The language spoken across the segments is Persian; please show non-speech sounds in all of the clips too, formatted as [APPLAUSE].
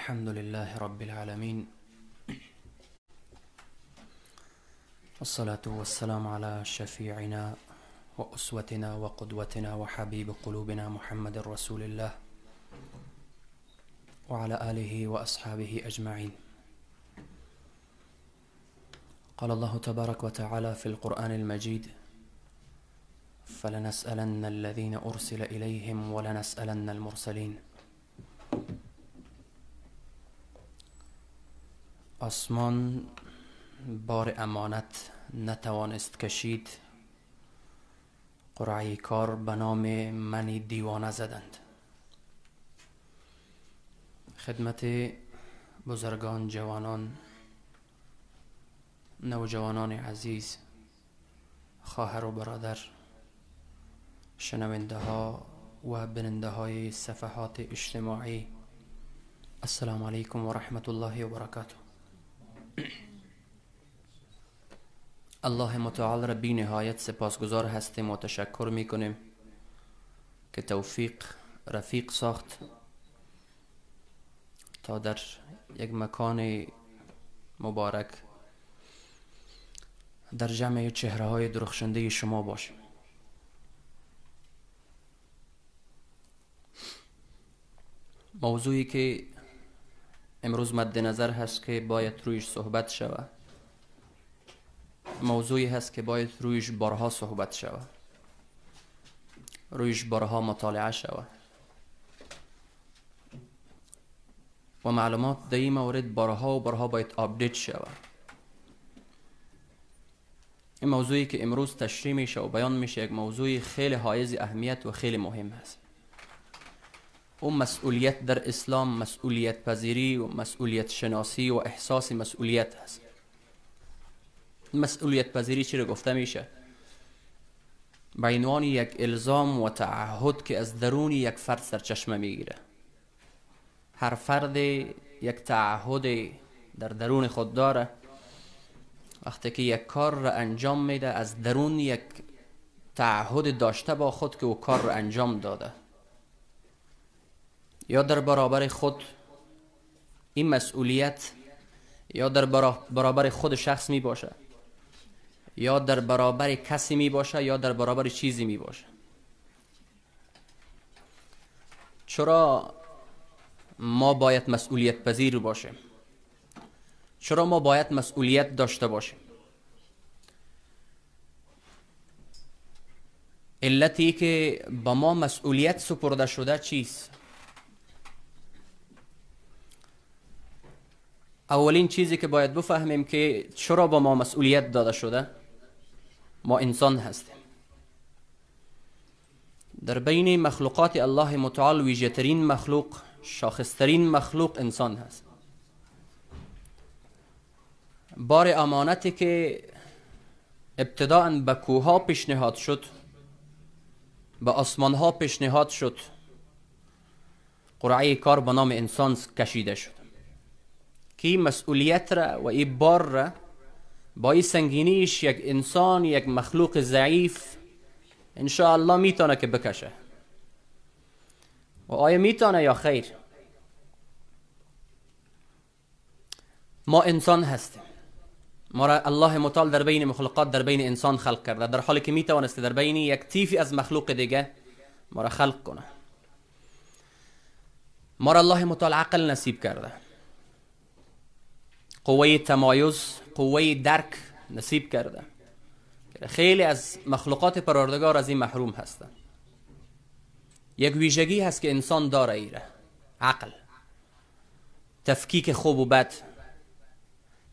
الحمد لله رب العالمين والصلاة والسلام على شفيعنا وأسوتنا وقدوتنا وحبيب قلوبنا محمد رسول الله وعلى آله وأصحابه أجمعين قال الله تبارك وتعالى في القرآن المجيد فلنسألن الذين أرسل إليهم ولنسألن المرسلين آسمان بار امانت نتوانست کشید قرعه کار به نام منی دیوانه زدند خدمت بزرگان جوانان نوجوانان عزیز خواهر و برادر شنوندهها ها و بننده های صفحات اجتماعی السلام علیکم و رحمت الله و برکاته الله متعال را بینهایت نهایت سپاسگزار هستیم و تشکر میکنیم که توفیق رفیق ساخت تا در یک مکان مبارک در جمع چهره های درخشنده شما باشیم موضوعی که امروز مد نظر هست که باید رویش صحبت شود موضوعی هست که باید رویش بارها صحبت شود رویش بارها مطالعه شود و معلومات در این مورد بارها و بارها باید آپدیت شود این موضوعی که امروز تشریح میشه و بیان میشه یک موضوعی خیلی حائز اهمیت و خیلی مهم هست و مسئولیت در اسلام مسئولیت پذیری و مسئولیت شناسی و احساس مسئولیت هست مسئولیت پذیری چی رو گفته میشه به یک الزام و تعهد که از درون یک فرد سرچشمه میگیره هر فرد یک تعهد در درون خود داره وقتی که یک کار را انجام میده از درون یک تعهد داشته با خود که او کار را انجام داده یا در برابر خود این مسئولیت یا در برابر خود شخص می باشه یا در برابر کسی می باشه یا در برابر چیزی می باشه چرا ما باید مسئولیت پذیر باشیم چرا ما باید مسئولیت داشته باشیم علتی که با ما مسئولیت سپرده شده چیست اولین چیزی که باید بفهمیم که چرا با ما مسئولیت داده شده ما انسان هستیم در بین مخلوقات الله متعال ویژهترین مخلوق شاخصترین مخلوق انسان هست بار امانتی که ابتداعا به کوها پیشنهاد شد به آسمانها پیشنهاد شد قرعه کار به نام انسان کشیده شد कि مسؤوليترا وإيه بارة باي سنجينيش يك إنسان يك مخلوق زعيف إن شاء الله ميتانا كبكشه وآية ميتانا يا خير ما انسان هستیم ما را الله مطال در بین مخلوقات در بین انسان خلق کرده در حالی که میتوانسته در بین یک تیفی از مخلوق دیگه ما را خلق کنه ما را الله مطال عقل نصیب کرده قوه تمایز قوه درک نصیب کرده خیلی از مخلوقات پروردگار از این محروم هستند یک ویژگی هست که انسان داره ایره عقل تفکیک خوب و بد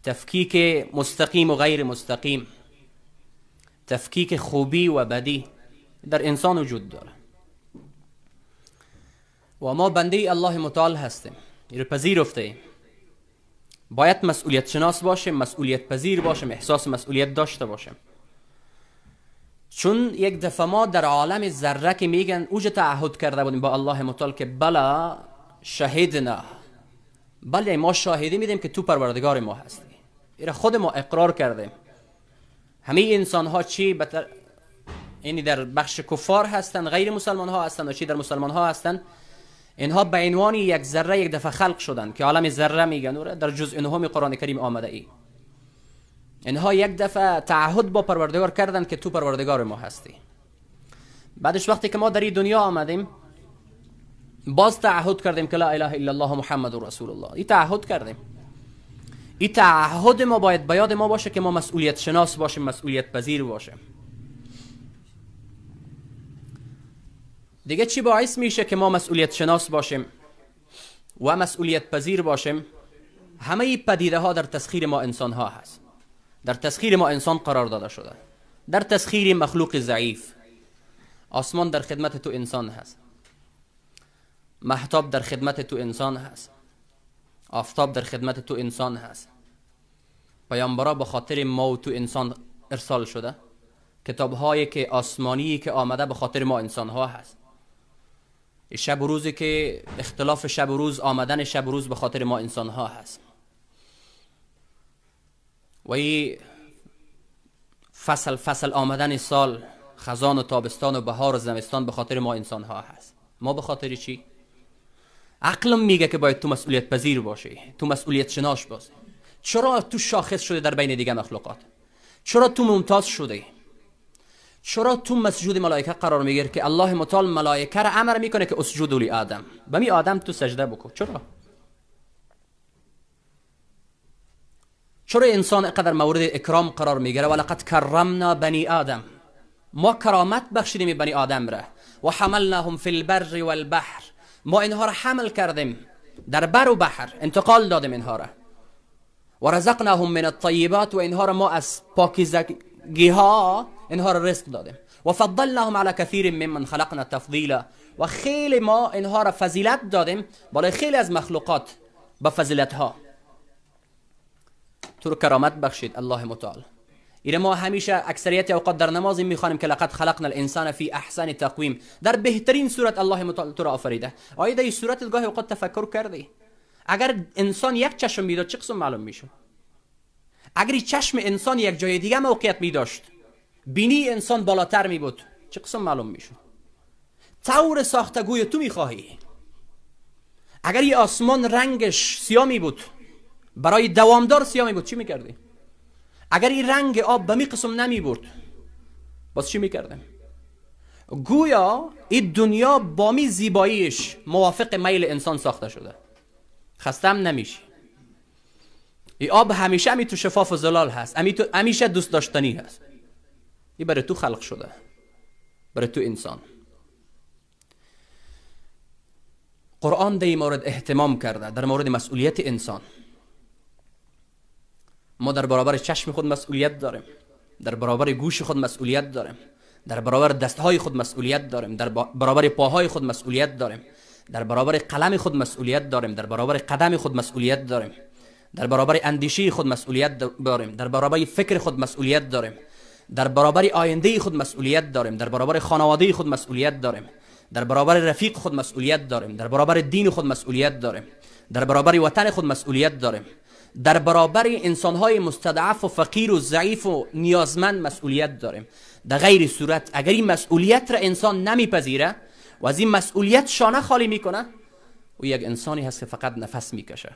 تفکیک مستقیم و غیر مستقیم تفکیک خوبی و بدی در انسان وجود داره و ما بنده الله متعال هستیم ایره پذیرفته باید مسئولیت شناس باشیم مسئولیت پذیر باشیم احساس مسئولیت داشته باشیم چون یک دفعه ما در عالم ذره که میگن اوج تعهد کرده بودیم با الله متعال که بلا شهیدنا بله ما شاهدی میدیم که تو پروردگار ما هستی ایره خود ما اقرار کردیم همه انسان ها چی بتر... یعنی در بخش کفار هستن غیر مسلمان ها هستن و چی در مسلمان ها هستن اینها به عنوان یک ذره یک دفعه خلق شدند که عالم ذره میگن در جزء نهم قرآن کریم آمده ای اینها یک دفعه تعهد با پروردگار کردند که تو پروردگار ما هستی بعدش وقتی که ما در این دنیا آمدیم باز تعهد کردیم که لا اله الا الله محمد و رسول الله این تعهد کردیم این تعهد ما باید باید ما باشه که ما مسئولیت شناس باشیم مسئولیت پذیر باشیم دیگه چی باعث میشه که ما مسئولیت شناس باشیم و مسئولیت پذیر باشیم همه ای پدیده ها در تسخیر ما انسان ها هست در تسخیر ما انسان قرار داده شده در تسخیر مخلوق ضعیف آسمان در خدمت تو انسان هست محتاب در خدمت تو انسان هست آفتاب در خدمت تو انسان هست پیامبرا به خاطر ما و تو انسان ارسال شده کتاب هایی که آسمانی که آمده به خاطر ما انسان ها هست شب و روزی که اختلاف شب و روز آمدن شب و روز به خاطر ما انسان ها هست و فصل فصل آمدن سال خزان و تابستان و بهار و زمستان به خاطر ما انسان ها هست ما به خاطر چی؟ عقلم میگه که باید تو مسئولیت پذیر باشی تو مسئولیت شناش باشی چرا تو شاخص شده در بین دیگه مخلوقات چرا تو ممتاز شده چرا تو مسجود ملائکه قرار میگیر که الله مطال ملائکه را امر میکنه که اسجود لی آدم به می آدم تو سجده بکن چرا چرا انسان قدر مورد اکرام قرار میگیره ولقد کرمنا بنی آدم ما کرامت بخشیدیم بنی آدم را و حملناهم فی البر والبحر ما اینها را حمل کردیم در بر و بحر انتقال دادیم اینها را و رزقناهم من الطیبات و اینها را ما از پاکیزگی ها انهار الرزق دادم وفضلناهم على كثير ممن خلقنا تفضيلا و خیلی ما اینها را فضیلت دادیم برای خیلی از مخلوقات با فضیلت ها تو رو کرامت بخشید الله متعال اینه ما همیشه اکثریت اوقات در نماز میخوانیم که لقد خلقنا الانسان فی احسن تقویم در بهترین صورت الله متعال تو را آفریده آیا در این صورت گاه اوقات تفکر کردی اگر انسان یک چشم میداد چه قسم معلوم میشد اگر چشم انسان یک جای دیگه موقعیت میداشت بینی انسان بالاتر می بود چه قسم معلوم می شود ساخته ساختگوی تو می خواهی اگر یه آسمان رنگش سیاه می بود برای دوامدار سیاه می بود چی می کردی؟ اگر این رنگ آب به می قسم نمی برد باز چی می کردیم؟ گویا این دنیا با می زیباییش موافق میل انسان ساخته شده خستم نمیشی ای آب همیشه امی تو شفاف و زلال هست امی همیشه دوست داشتنی هست ای برای تو خلق شده برای تو انسان قرآن در مورد احتمام کرده در مورد مسئولیت انسان ما در برابر چشم خود مسئولیت داریم در برابر گوش خود مسئولیت داریم در برابر دستهای خود مسئولیت داریم در برابر پاهای خود مسئولیت داریم در برابر قلم خود مسئولیت داریم در برابر قدم خود مسئولیت داریم در برابر اندیشه خود مسئولیت داریم در برابر فکر خود مسئولیت داریم در برابر آینده خود مسئولیت داریم در برابر خانواده خود مسئولیت داریم در برابر رفیق خود مسئولیت داریم در برابر دین خود مسئولیت داریم در برابر وطن خود مسئولیت داریم در برابر انسان های مستضعف و فقیر و ضعیف و نیازمند مسئولیت داریم در غیر صورت اگر این مسئولیت را انسان نمیپذیره و از این مسئولیت شانه خالی میکنه او یک انسانی هست که فقط نفس میکشه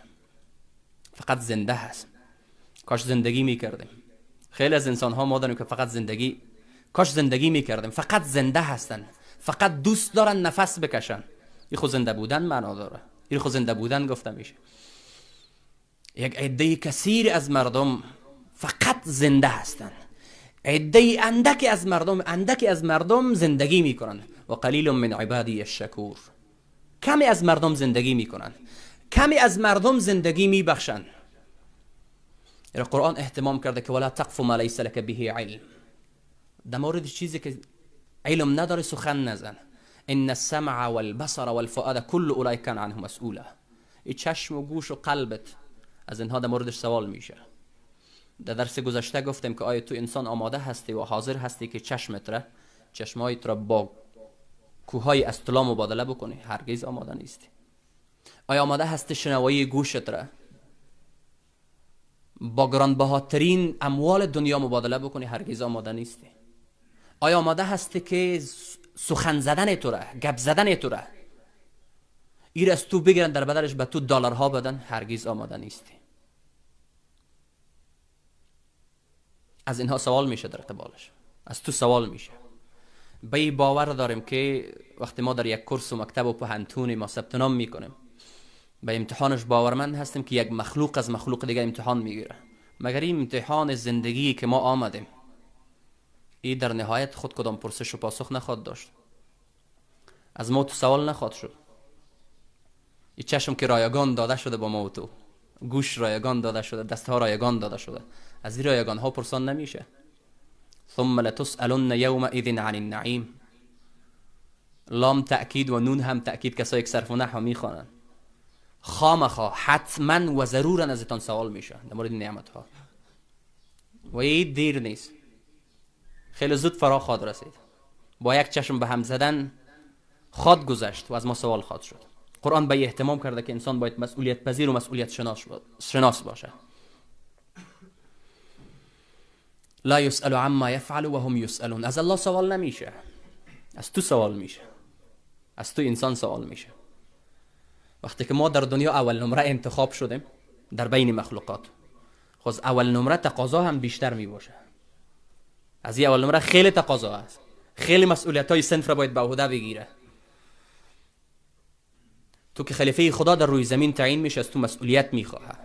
فقط زنده هست کاش زندگی میکردیم خیلی از انسان ها ما که فقط زندگی کاش زندگی میکردیم فقط زنده هستن فقط دوست دارن نفس بکشن این خود زنده بودن معنا داره این خود زنده بودن گفته میشه یک عده کثیر از مردم فقط زنده هستن، عده اندکی از مردم اندکی از مردم زندگی میکنن و قلیل من عبادی الشکور کمی از مردم زندگی میکنن کمی از مردم زندگی میبخشند یعنی قرآن احتمام کرده که ولا تقف ما لیس لک به علم در مورد چیزی که علم نداره سخن نزن ان السمع والبصر والفؤاد كل اولئك کان عنه مسئوله چشم و گوش و قلبت از اینها در موردش سوال میشه در درس گذشته گفتیم که آیا تو انسان آماده هستی و حاضر هستی که چشمت را چشمایت را با کوههای طلا مبادله بکنی هرگز آماده نیستی آیا آماده هستی شنوایی گوشت را با گرانبهاترین اموال دنیا مبادله بکنی هرگز آماده نیستی آیا آماده هستی که سخن زدن تو را گپ زدن تو را ایر از تو بگیرن در بدلش به تو دلارها بدن هرگز آماده نیستی از اینها سوال میشه در قبالش از تو سوال میشه به باور داریم که وقتی ما در یک کورس و مکتب و پهنتون ما ثبت میکنیم به امتحانش باورمند هستیم که یک مخلوق از مخلوق دیگه امتحان میگیره مگر این امتحان زندگی که ما آمدیم این در نهایت خود کدام پرسش و پاسخ نخواد داشت از ما تو سوال نخواد شد ای چشم که رایگان داده شده با ما تو گوش رایگان داده شده دست رایگان داده شده از این رایگان ها پرسان نمیشه ثم یوم یومئذ عن النعیم لام تأکید و نون هم تأکید کسایی که صرف و نحو میخوانند خامخا حتما و ضرورا ازتان سوال میشه در مورد نعمت ها و این دیر نیست خیلی زود فرا خود رسید با یک چشم به هم زدن خواد گذشت و از ما سوال خواد شد قرآن به احتمام کرده که انسان باید مسئولیت پذیر و مسئولیت شناس باشه لا یسالو عما یفعل و هم یسألون از الله سوال نمیشه از تو سوال میشه از تو انسان سوال میشه وقتی که ما در دنیا اول نمره انتخاب شدیم در بین مخلوقات خود خب، اول نمره تقاضا هم بیشتر می باشه از این اول نمره خیلی تقاضا است خیلی مسئولیت های سنف را باید به عهده بگیره تو که خلیفه خدا در روی زمین تعیین میشه از تو مسئولیت میخواه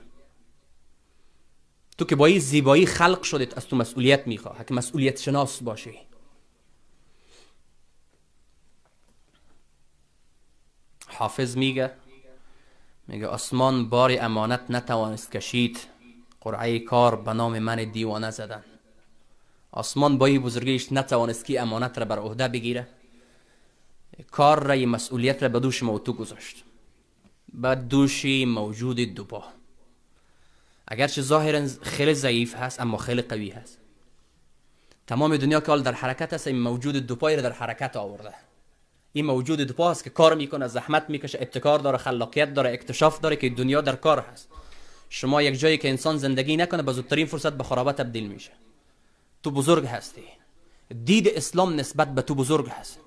تو که با این زیبایی خلق شدید از تو مسئولیت میخواه که مسئولیت شناس باشی حافظ میگه میگه آسمان بار امانت نتوانست کشید قرعه کار به نام من دیوانه زدن آسمان با این بزرگیش نتوانست که امانت را بر عهده بگیره کار را مسئولیت را به دوش موتو گذاشت به دوش موجود دوبا اگرچه ظاهرا خیلی ضعیف هست اما خیلی قوی هست تمام دنیا که حال در حرکت است این موجود دوپای را در حرکت آورده این موجود تو هست که کار میکنه زحمت میکشه ابتکار داره خلاقیت داره اکتشاف داره که دنیا در کار هست شما یک جایی که انسان زندگی نکنه به زودترین فرصت به خرابه تبدیل میشه تو بزرگ هستی دید اسلام نسبت به تو بزرگ هست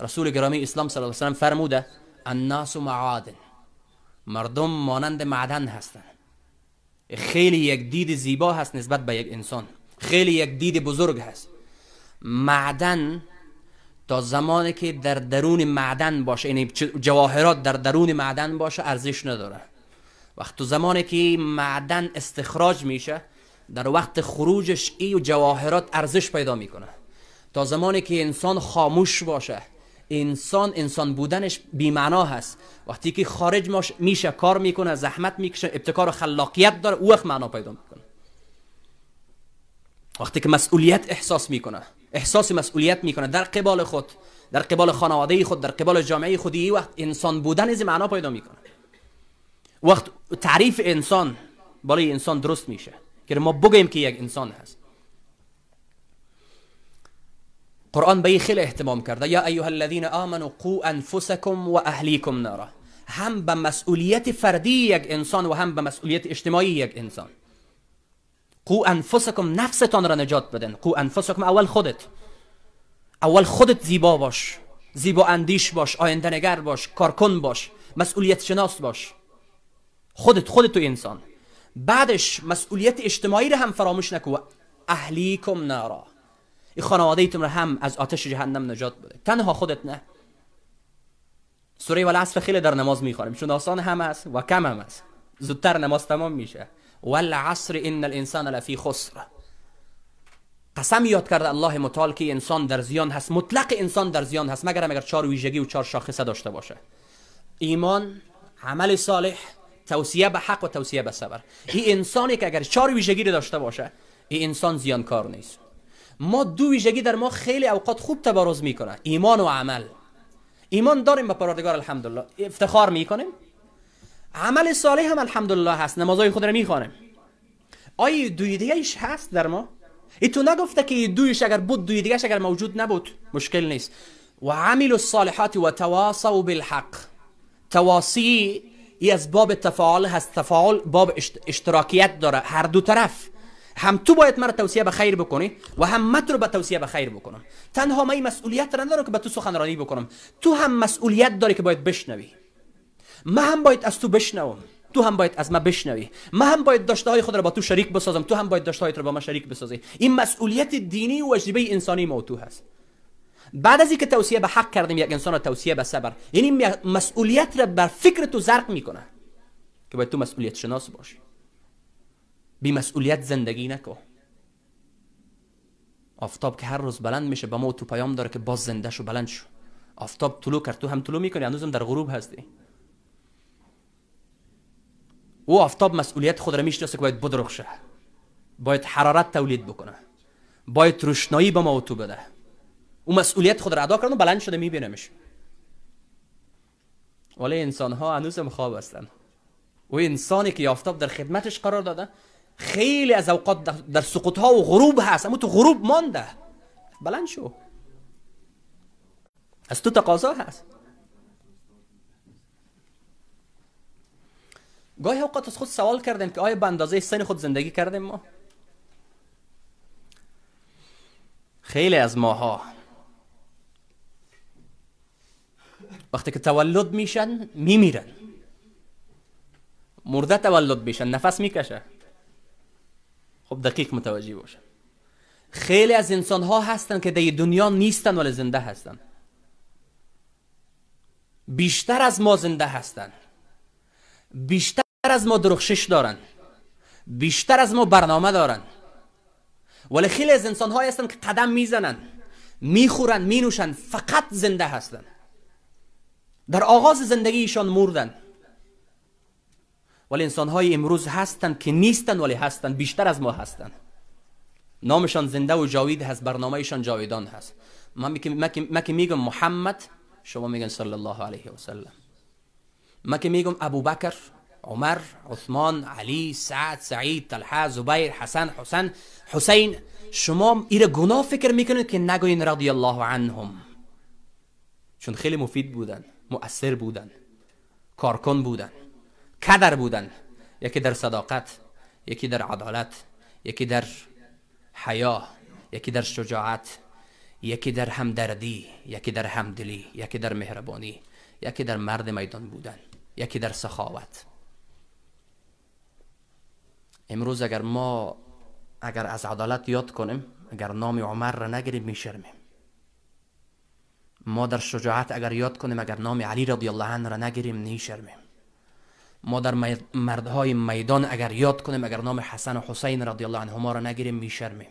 رسول گرامی اسلام صلی الله علیه و فرموده الناس معادن مردم مانند معدن هستند خیلی یک دید زیبا هست نسبت به یک انسان خیلی یک دید بزرگ هست معدن تا زمانی که در درون معدن باشه یعنی جواهرات در درون معدن باشه ارزش نداره وقتی تو زمانی که معدن استخراج میشه در وقت خروجش ای و جواهرات ارزش پیدا میکنه تا زمانی که انسان خاموش باشه انسان انسان بودنش بیمعنا هست وقتی که خارج میشه کار میکنه زحمت میکشه ابتکار و خلاقیت داره او وقت معنا پیدا میکنه وقتی که مسئولیت احساس میکنه احساس مسئولیت میکنه در قبال خود در قبال خانواده خود در قبال جامعه خودی وقت انسان بودن از معنا پیدا میکنه وقت تعریف انسان برای انسان درست میشه که ما بگیم که یک انسان هست قرآن به این خیلی احتمام کرده یا ایها الذین آمنوا قو انفسکم و اهلیکم نارا هم به مسئولیت فردی یک انسان و هم به مسئولیت اجتماعی یک انسان قو انفسکم نفستان را نجات بدن قو انفسکم اول خودت اول خودت زیبا باش زیبا اندیش باش آینده نگر باش کارکن باش مسئولیت شناس باش خودت خودت تو انسان بعدش مسئولیت اجتماعی را هم فراموش نکو اهلیکم نارا این خانواده ایتم را هم از آتش جهنم نجات بده تنها خودت نه سوره ولعصف خیلی در نماز میخوانیم چون آسان هم است و کم هم است زودتر نماز تمام میشه والعصر ان الانسان لفی خسر قسم یاد کرده الله متعال که انسان در زیان هست مطلق انسان در زیان هست مگر اگر چهار ویژگی و چهار شاخصه داشته باشه ایمان عمل صالح توصیه به حق و توصیه به صبر این انسانی که اگر چهار ویژگی داشته باشه این انسان زیانکار نیست ما دو ویژگی در ما خیلی اوقات خوب تبارز میکنه ایمان و عمل ایمان داریم به پروردگار الحمدلله افتخار میکنیم عمل صالح هم الحمدلله هست نمازهای خود را میخوانه آیا دوی ایش هست در ما ای تو نگفته که دویش اگر بود دوی دیگه اگر موجود نبود مشکل نیست و عمل الصالحات و و بالحق تواصی ای از باب تفاعل هست تفاعل باب اشتراکیت داره هر دو طرف هم تو باید مرا توصیه به خیر بکنی و هم من تو رو به توصیه به خیر بکنم تنها من مسئولیت را ندارم که به تو سخنرانی بکنم تو هم مسئولیت داری که باید بشنوی من هم باید از تو بشنوم تو هم باید از ما بشنوی من هم باید داشته های خود را با تو شریک بسازم تو هم باید داشته هایت را با ما شریک بسازی این مسئولیت دینی و وجیبه انسانی ما تو هست بعد از اینکه توصیه به حق کردیم یک انسان را توصیه به صبر یعنی مسئولیت را بر فکر تو زرق میکنه که باید تو مسئولیت شناس باشی بی مسئولیت زندگی نکن آفتاب که هر روز بلند میشه به ما تو پیام داره که باز زنده شو بلند شو آفتاب طلوع کرد تو هم طلوع میکنی هنوزم در غروب هستی او افتاب مسئولیت خود را میشناسه که باید بدرخ باید حرارت تولید بکنه باید روشنایی به ما اتو بده او مسئولیت خود را ادا کرده و بلند شده میبینمش ولی انسان ها انوز خواب هستن او انسانی که افتاب در خدمتش قرار داده خیلی از اوقات در سقوط ها و غروب هست اما تو غروب مانده بلند شو از تو تقاضا هست گاهی اوقات از خود سوال کردیم که آیا به اندازه سن خود زندگی کردیم ما خیلی از ماها وقتی که تولد میشن میمیرن مرده تولد میشن نفس میکشه خب دقیق متوجه باشه خیلی از انسان ها هستن که در دنیا نیستن ولی زنده هستن بیشتر از ما زنده هستن بیشتر بیشتر از ما درخشش دارن بیشتر از ما برنامه دارن ولی خیلی از انسان های هستن که قدم میزنن میخورن، مینوشن، فقط زنده هستن در آغاز زندگی ایشان مردن ولی انسان های امروز هستن که نیستن ولی هستن بیشتر از ما هستن نامشان زنده و جاوید هست برنامهشان جاویدان هست من که میگم محمد شما میگن صلی الله علیه و سلم ما که میگم بکر عمر عثمان علی سعد سعید طلحه زبیر حسن حسن حسین شما ایره گناه فکر میکنید که نگوین رضی الله عنهم چون خیلی مفید بودن مؤثر بودن کارکن بودن کدر بودن یکی در صداقت یکی در عدالت یکی در حیا یکی در شجاعت یکی در همدردی یکی در همدلی یکی در مهربانی یکی در مرد میدان بودن یکی در سخاوت امروز اگر ما اگر از عدالت یاد کنیم اگر نام عمر را نگیریم میشرمیم ما در شجاعت اگر یاد کنیم اگر نام علی رضی الله عنه را نگیریم نیشرمیم ما در مردهای میدان اگر یاد کنیم اگر نام حسن و حسین رضی الله عنهما را نگیریم میشرمیم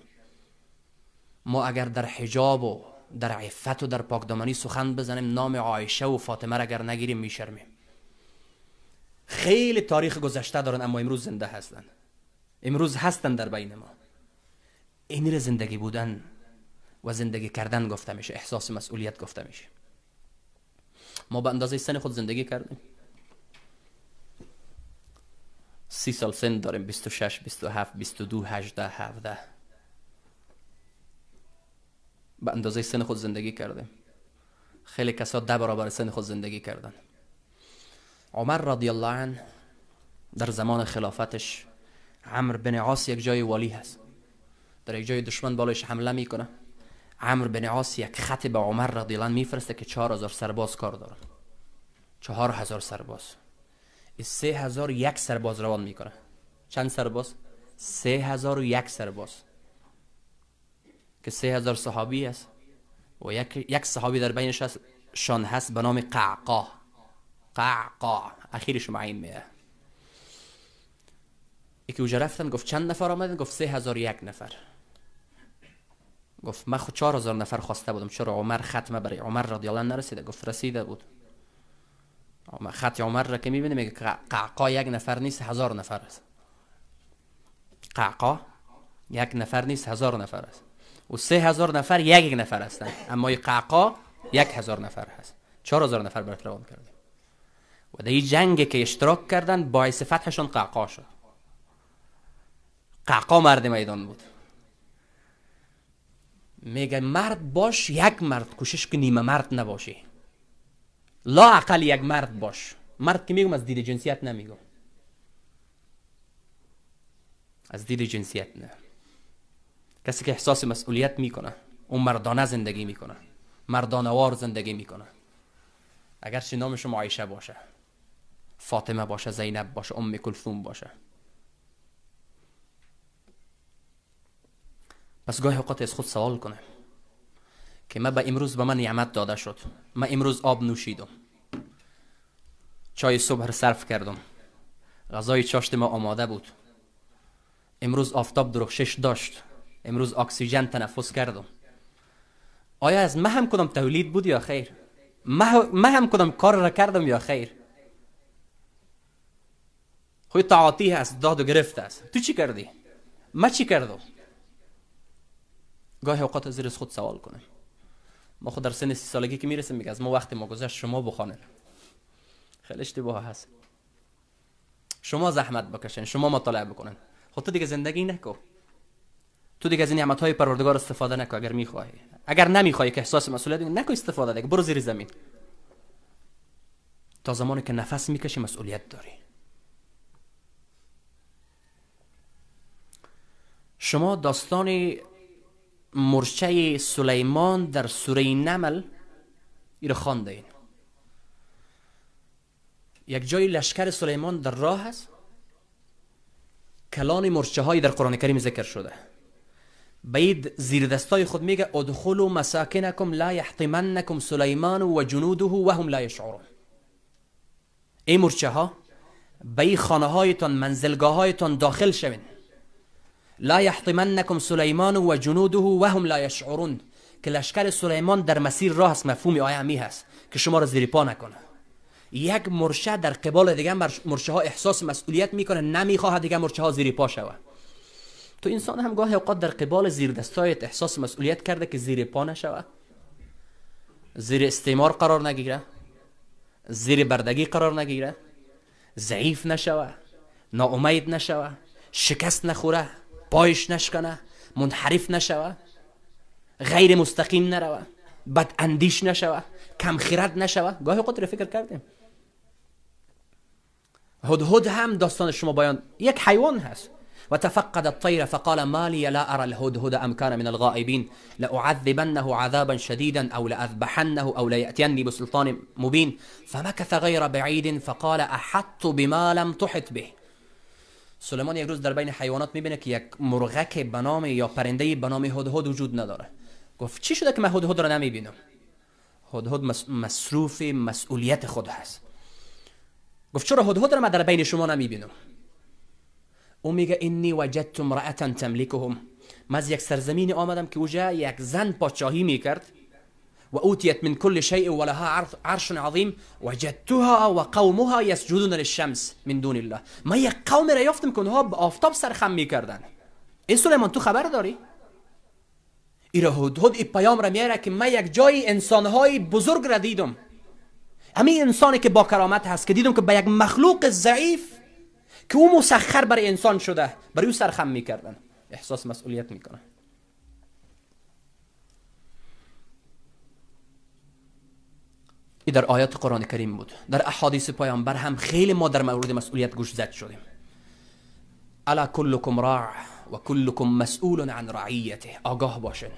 ما اگر در حجاب و در عفت و در پاکدامنی سخن بزنیم نام عایشه و فاطمه را اگر نگیریم میشرمیم خیلی تاریخ گذشته دارن اما امروز زنده هستند امروز هستن در بین ما این را زندگی بودن و زندگی کردن گفته میشه احساس مسئولیت گفته میشه ما به اندازه سن خود زندگی کردیم سی سال سن داریم 26, 27, 22, هجده 17 به اندازه سن خود زندگی کردیم خیلی کسا ده برابر سن خود زندگی کردن عمر رضی الله عنه در زمان خلافتش عمر بن عاص یک جای والی هست در یک جای دشمن بالایش حمله میکنه عمر بن عاص یک خط به عمر رضی الله میفرسته که هزار سرباز کار چهار هزار سرباز هزار یک سرباز روان میکنه چند سرباز سه هزار یک سرباز که سه هزار صحابی است و یک یک صحابی در بینش هست شان هست به نام قعقا قعقا اخیرش معین میه یکی اوجا رفتن گفت چند نفر آمدن گفت سه هزار یک نفر گفت من خود چهار هزار نفر خواسته بودم چرا عمر ختمه برای عمر رضی الله نرسیده گفت رسیده بود خط عمر را که میبینه میگه قعقا یک نفر نیست هزار نفر است قعقا یک نفر نیست هزار نفر است و سه هزار نفر یک, نفر هستند اما قعقا یک هزار نفر هست چهار هزار نفر برات روان کردیم و در این جنگ که اشتراک کردن باعث فتحشون قعقا شد قعقا مرد میدان بود میگه مرد باش یک مرد کوشش که نیمه مرد نباشه لا اقل یک مرد باش مرد که میگم از دید جنسیت نمیگم از دید جنسیت نه کسی که احساس مسئولیت میکنه اون مردانه زندگی میکنه مردانوار زندگی میکنه اگر نام شما عایشه باشه فاطمه باشه زینب باشه ام کلثوم باشه پس گاهی اوقات از خود سوال کنه که ما به امروز به من نعمت داده شد من امروز آب نوشیدم چای صبح رو صرف کردم غذای چاشت ما آماده بود امروز آفتاب درخشش داشت امروز اکسیژن تنفس کردم آیا از ما هم کدام تولید بود یا خیر من هم کدام کار را کردم یا خیر خوی تعاطی هست داد و گرفت است تو چی کردی ما چی کردم گاهی اوقات از زیر خود سوال کنه. ما خود در سن سی سالگی که میرسیم میگه از ما وقت ما گذشت شما بخوانید خیلی اشتباه هست شما زحمت بکشین شما مطالعه بکنن. خود خب تو دیگه زندگی نکو تو دیگه از این نعمت های پروردگار استفاده نکو اگر میخواهی اگر نمیخوای که احساس مسئولیت نکو استفاده دیگه برو زیر زمین تا زمانی که نفس میکشی مسئولیت داری شما داستانی مرچه سلیمان در سوره نمل رو خانده این یک جای لشکر سلیمان در راه است کلان مرچه در قرآن کریم ذکر شده بعید زیر دستای خود میگه ادخلوا مساکنکم لا یحطمنکم سلیمان و جنوده و هم لا یشعرون ای مرچه ها به ای خانه هایتان منزلگاه هایتان داخل شوین لا یحطمنکم سلیمان و جنوده و هم لا که لشکر سلیمان در مسیر راه است مفهوم آیه هست که شما را زیر پا نکنه یک مرشه در قبال دیگه مرشه ها احساس مسئولیت میکنه نمیخواهد دیگه مرشه ها زیر پا شود تو انسان هم گاهی اوقات در قبال زیر دستایت احساس مسئولیت کرده که زیر پا نشود زیر استعمار قرار نگیره زیر بردگی قرار نگیره ضعیف نشوه ناامید نشوه شکست نخوره پایش نشکنه منحرف نشوه غیر مستقیم نروه بد اندیش نشوه کم خیرت نشوه گاهی خود رو فکر کردیم هدهد هم داستان شما بیان یک حیوان هست و تفقد الطیر فقال مالی لا ارى الهدهد ام كان من الغائبین لاعذبنه عذابا شديدا او لاذبحنه او لياتيني بسلطان مبين فمكث غير بعيد فقال احط بما لم تحط به سلیمان یک روز در بین حیوانات میبینه که یک مرغک به نام یا پرنده به نام هدهد وجود نداره گفت چی شده که من هدهد را نمیبینم هدهد مصروف مسئولیت خود هست گفت چرا هدهد را من در بین شما نمیبینم او میگه اینی وجدت امرأتا تملکهم من از یک سرزمین آمدم که اوجا یک زن پادشاهی میکرد وأوتيت من كل شيء ولها عرش عظيم وجدتها وقومها يسجدون للشمس من دون الله ما يك قوم را يفتم که آنها به آفتاب سرخم میکردن این سلیمان تو خبر داري؟ ای را هدهد ای پیام را میاره که من یک جایی انسانهای بزرگ را دیدم همین انسانی که با هست که دیدم که مخلوق الزعيف که او مسخر برای انسان شده بر او سرخم میکردن احساس مسؤوليات میکنه که در آیات قرآن کریم بود در احادیث پیامبر هم خیلی ما در مورد مسئولیت گوش زد شدیم الا کلکم راع و کلکم مسئول عن رعیته آگاه باشین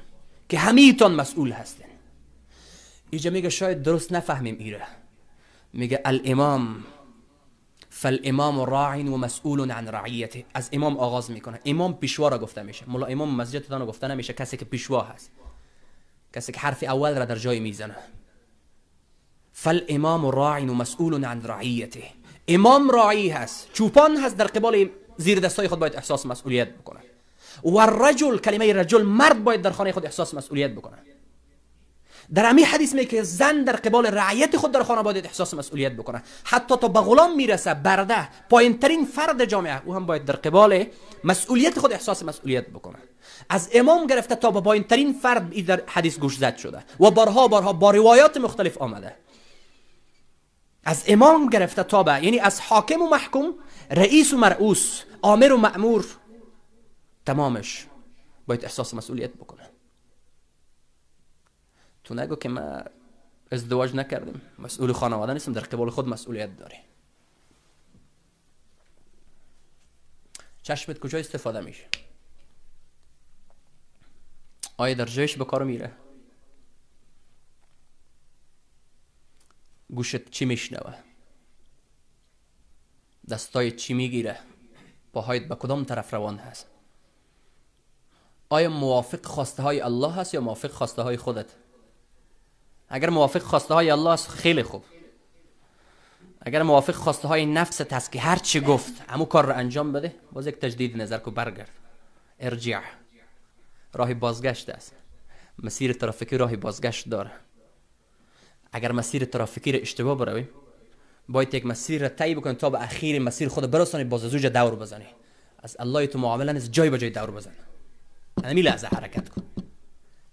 که همیتان مسئول هستین اینجا میگه شاید درست نفهمیم ایره میگه الامام فالامام راع و مسئول عن رعیته از امام آغاز میکنه امام پیشوا را گفته میشه مولا امام مسجدتان را گفته نمیشه کسی که پیشوا هست کسی که حرف اول را در جای میزنه فالامام راعین و مسئول عن رعیته امام راعی هست چوپان هست در قبال زیر دستای خود باید احساس مسئولیت بکنه و رجل کلمه رجل مرد باید در خانه خود احساس مسئولیت بکنه در امی حدیث میگه که زن در قبال رعیت خود در خانه باید احساس مسئولیت بکنه حتی تا به غلام میرسه برده پایین ترین فرد جامعه او هم باید در قبال مسئولیت خود احساس مسئولیت بکنه از امام گرفته تا به پایین ترین فرد در حدیث گوش زد شده و بارها بارها با روایات مختلف آمده از امام گرفته تا به یعنی از حاکم و محکوم رئیس و مرعوس آمر و معمور تمامش باید احساس مسئولیت بکنه تو نگو که ما ازدواج نکردیم مسئول خانواده نیستم در قبال خود مسئولیت داری چشمت کجا استفاده میشه آیا در جایش به کار میره گوشت چی میشنوه دستای چی میگیره پاهایت به کدام طرف روان هست آیا موافق خواسته های الله هست یا موافق خواسته های خودت اگر موافق خواسته های الله هست خیلی خوب اگر موافق خواسته های نفست هست که هر چی گفت همو کار رو انجام بده باز یک تجدید نظر کو برگرد ارجع راه بازگشت است مسیر ترافیکی راه بازگشت داره اگر مسیر ترافیکی رو اشتباه بروی باید یک مسیر را طی بکنی تا به اخیر مسیر خود برسانی باز از دور بزنی از الله تو معامله نیست جای با جای دور بزن یعنی لحظه حرکت کن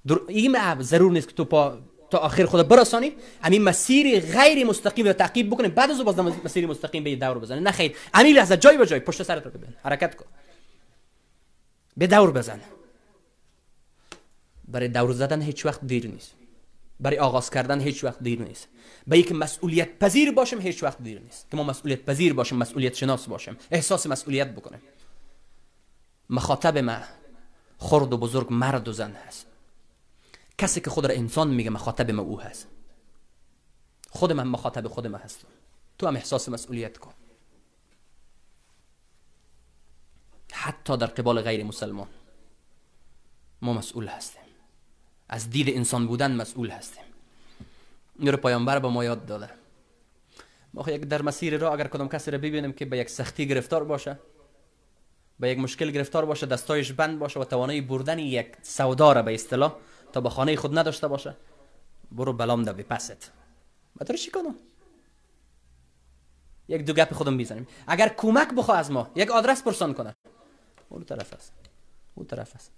در... این ضرور نیست که تو پا تا آخر خود برسانی همین یعنی مسیر غیر مستقیم رو تعقیب بکنی بعد از باز مسیر مستقیم به دور بزنی نه خیر همین یعنی لحظه جای به جای پشت سرت رو ببین حرکت کن به دور بزن برای دور زدن هیچ وقت دیر نیست برای آغاز کردن هیچ وقت دیر نیست به یک مسئولیت پذیر باشم هیچ وقت دیر نیست که ما مسئولیت پذیر باشیم مسئولیت شناس باشیم احساس مسئولیت بکنیم مخاطب ما خرد و بزرگ مرد و زن هست کسی که خود را انسان میگه مخاطب ما او هست خود من مخاطب خود ما هستم تو هم احساس مسئولیت کن حتی در قبال غیر مسلمان ما مسئول هستیم از دید انسان بودن مسئول هستیم این رو پیامبر به ما یاد داده ما خب یک در مسیر را اگر کدام کسی را ببینیم که به یک سختی گرفتار باشه به یک مشکل گرفتار باشه دستایش بند باشه و توانایی بردن یک سودا را به اصطلاح تا به خانه خود نداشته باشه برو بلام ده بپست ما چی کنم یک دو گپ خودم میزنیم اگر کمک بخوا از ما یک آدرس پرسان کنه اون طرف است اون طرف است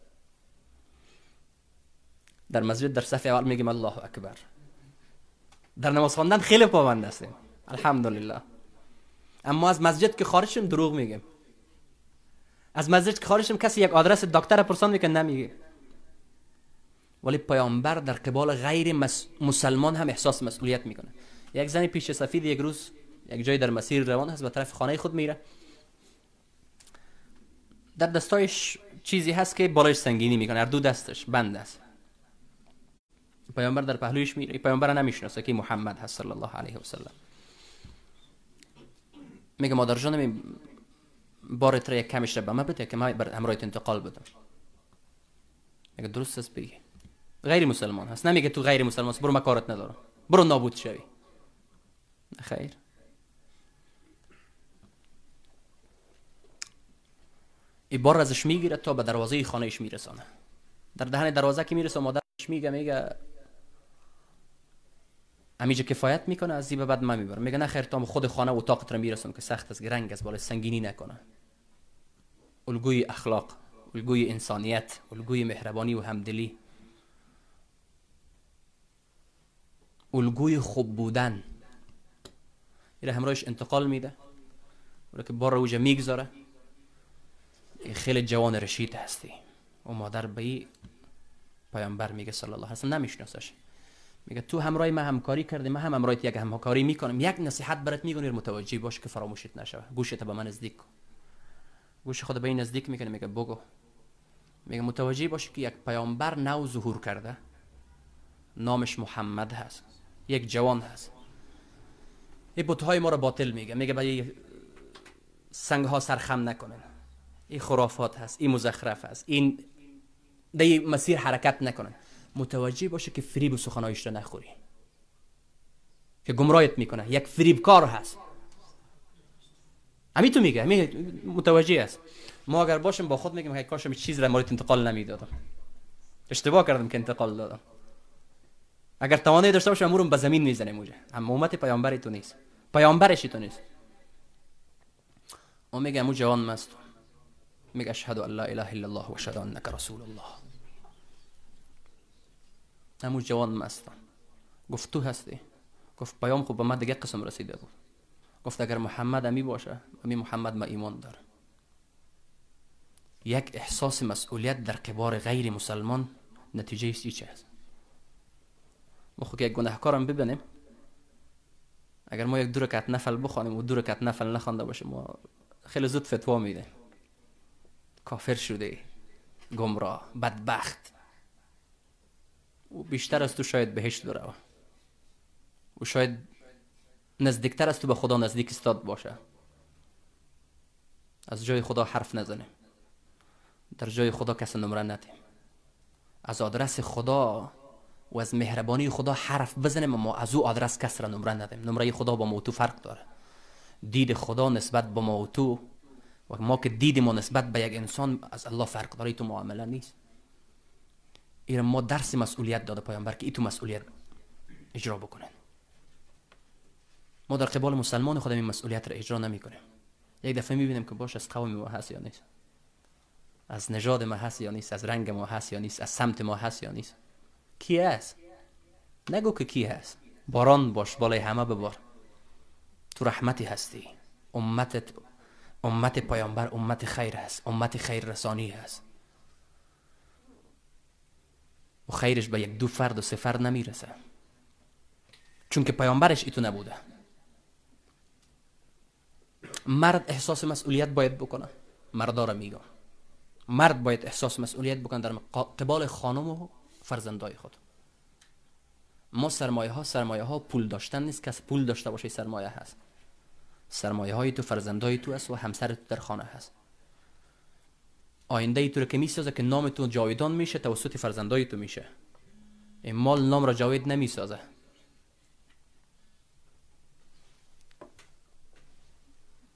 در مسجد در صف اول میگیم الله اکبر در نماز خواندن خیلی پابند هستیم الحمدلله اما از مسجد که خارج شیم دروغ میگیم از مسجد که خارج شیم کسی یک آدرس دکتر پرسان میکنه نمیگه ولی پیامبر در قبال غیر مسلمان هم احساس مسئولیت میکنه یک زن پیش سفید یک روز یک جای در مسیر روان هست به طرف خانه خود میره در دستایش چیزی هست که بالایش سنگینی میکنه هر دو دستش بند است پیامبر در پهلویش میره پیامبر نمیشناسه که محمد هست صلی الله علیه و سلم میگه مادر جان می بارت را یک کمش به من بده که من بر انتقال بدم میگه درست است بگی غیر مسلمان هست نمیگه تو غیر مسلمان هست برو کارت ندارم برو نابود شوی خیر این بار ازش میگیره تا به دروازه خانهش میرسانه در دهن دروازه که میرسه مادرش میگه میگه همینجا کفایت میکنه از به بعد من میبرم میگه نه خیر تام خود خانه و اتاقت را میرسم که سخت از رنگ از بالا سنگینی نکنه الگوی اخلاق الگوی انسانیت الگوی مهربانی و همدلی الگوی خوب بودن این همراهش انتقال میده ولی که بار روجه میگذاره خیلی جوان رشید هستی و مادر به پیامبر میگه صلی الله علیه وسلم نمیشناسش میگه تو همراه ما همکاری کردی من هم همراهت یک همکاری میکنم یک نصیحت برات میگم متوجه باش که فراموشت نشه گوشت به من نزدیک کن گوش خود به این نزدیک میکنه میگه بگو میگه متوجه باش که یک پیامبر نو ظهور کرده نامش محمد هست یک جوان هست این های ما رو باطل میگه میگه برای سنگ ها سرخم نکنن این خرافات هست این مزخرف هست این در مسیر حرکت نکنن متوجه باشه که فریب و سخنایش را نخوری که گمراهت میکنه یک کار هست همی تو میگه همی متوجه است ما اگر باشیم با خود میگیم که کاش چیز را مورد انتقال نمیدادم اشتباه کردم که انتقال دادم اگر توانایی داشته باشم امورم به زمین میزنه موجه اما امت پیامبری تو نیست پیامبرشی تو نیست او میگه مو جوان مست میگه اشهد ان لا اله الا الله و اشهد انک رسول الله امو جوان هستم گفت تو هستی گفت پیام خوب به من دیگه قسم رسیده بود گفت اگر محمد امی باشه امی محمد ما ایمان داره یک احساس مسئولیت در قبار غیر مسلمان نتیجه چه هست ما خود خب یک گناهکارم ببینیم اگر ما یک درکت نفل بخوانیم و درکت نفل نخوانده باشیم ما خیلی زود فتوا میده کافر شده گمراه بدبخت او بیشتر از تو شاید بهشت برو او شاید نزدیکتر از تو به خدا نزدیک استاد باشه از جای خدا حرف نزنیم در جای خدا کسی نمره ندیم از آدرس خدا و از مهربانی خدا حرف بزنیم ما از او آدرس کس را نمره ندیم نمره خدا با ما تو فرق داره دید خدا نسبت به ما و تو و ما که دید ما نسبت به یک انسان از الله فرق داره تو معامله نیست ایران ما درس مسئولیت داده پیامبر که تو مسئولیت اجرا بکنن ما در قبال مسلمان خودم این مسئولیت را اجرا کنیم یک دفعه میبینیم که باش از قوم ما هست یا نیست از نژاد ما هست یا نیست از رنگ ما هست یا نیست از سمت ما هست یا نیست کی هست نگو که کی هست باران باش بالای همه ببار تو رحمتی هستی امتت امت پیامبر امت خیر هست امت خیر رسانی هست خیرش به یک دو فرد و فرد نمیرسه چون که پیامبرش ایتو نبوده مرد احساس مسئولیت باید بکنه را میگم مرد باید احساس مسئولیت بکنه در قبال خانم و فرزندای خود ما سرمایه ها سرمایه ها پول داشتن نیست کس پول داشته باشه سرمایه هست سرمایه های تو فرزندای تو است و همسر تو در خانه هست آینده تو رو که میسازه که نام تو جاویدان میشه توسط فرزندای تو میشه این مال نام را جاوید نمیسازه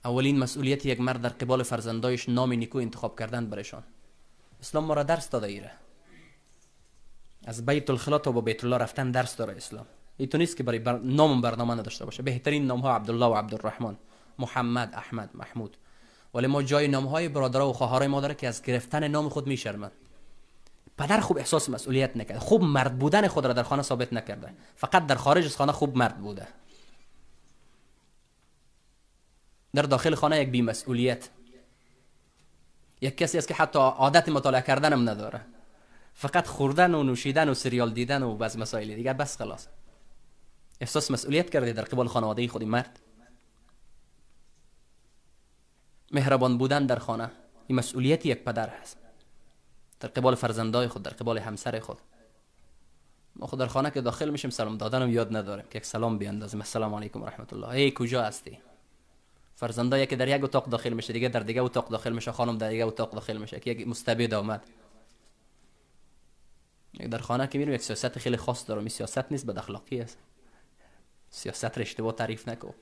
اولین مسئولیت یک مرد در قبال فرزندایش نام نیکو انتخاب کردن برشان اسلام ما را درس داده ایره از بیت الخلا تا با بیت الله رفتن درس داره اسلام این تو نیست که برای بر... نام برنامه نداشته باشه بهترین نام ها عبدالله و عبدالرحمن محمد احمد محمود ولی ما جای نام های برادر و خواهرای ما داره که از گرفتن نام خود میشرمند پدر خوب احساس مسئولیت نکرد خوب مرد بودن خود را در خانه ثابت نکرده فقط در خارج از خانه خوب مرد بوده در داخل خانه یک بیمسئولیت یک کسی است که حتی عادت مطالعه کردن هم نداره فقط خوردن و نوشیدن و سریال دیدن و بعض مسائل دیگر بس خلاص احساس مسئولیت کرده در قبال خانواده خودی مرد مهربان بودن در خانه این مسئولیت یک پدر هست در قبال فرزندای خود در قبال همسر خود ما خود در خانه که داخل میشیم سلام دادنم یاد نداریم که یک سلام بیاندازیم السلام علیکم و رحمت الله ای کجا هستی فرزندایی که در یک اتاق داخل میشه دیگه در دیگه اتاق داخل میشه خانم در دیگه اتاق داخل میشه که یک مستبد آمد در خانه که میرم یک سیاست خیلی خاص دارم سیاست نیست به اخلاقی است سیاست رشته تعریف نکن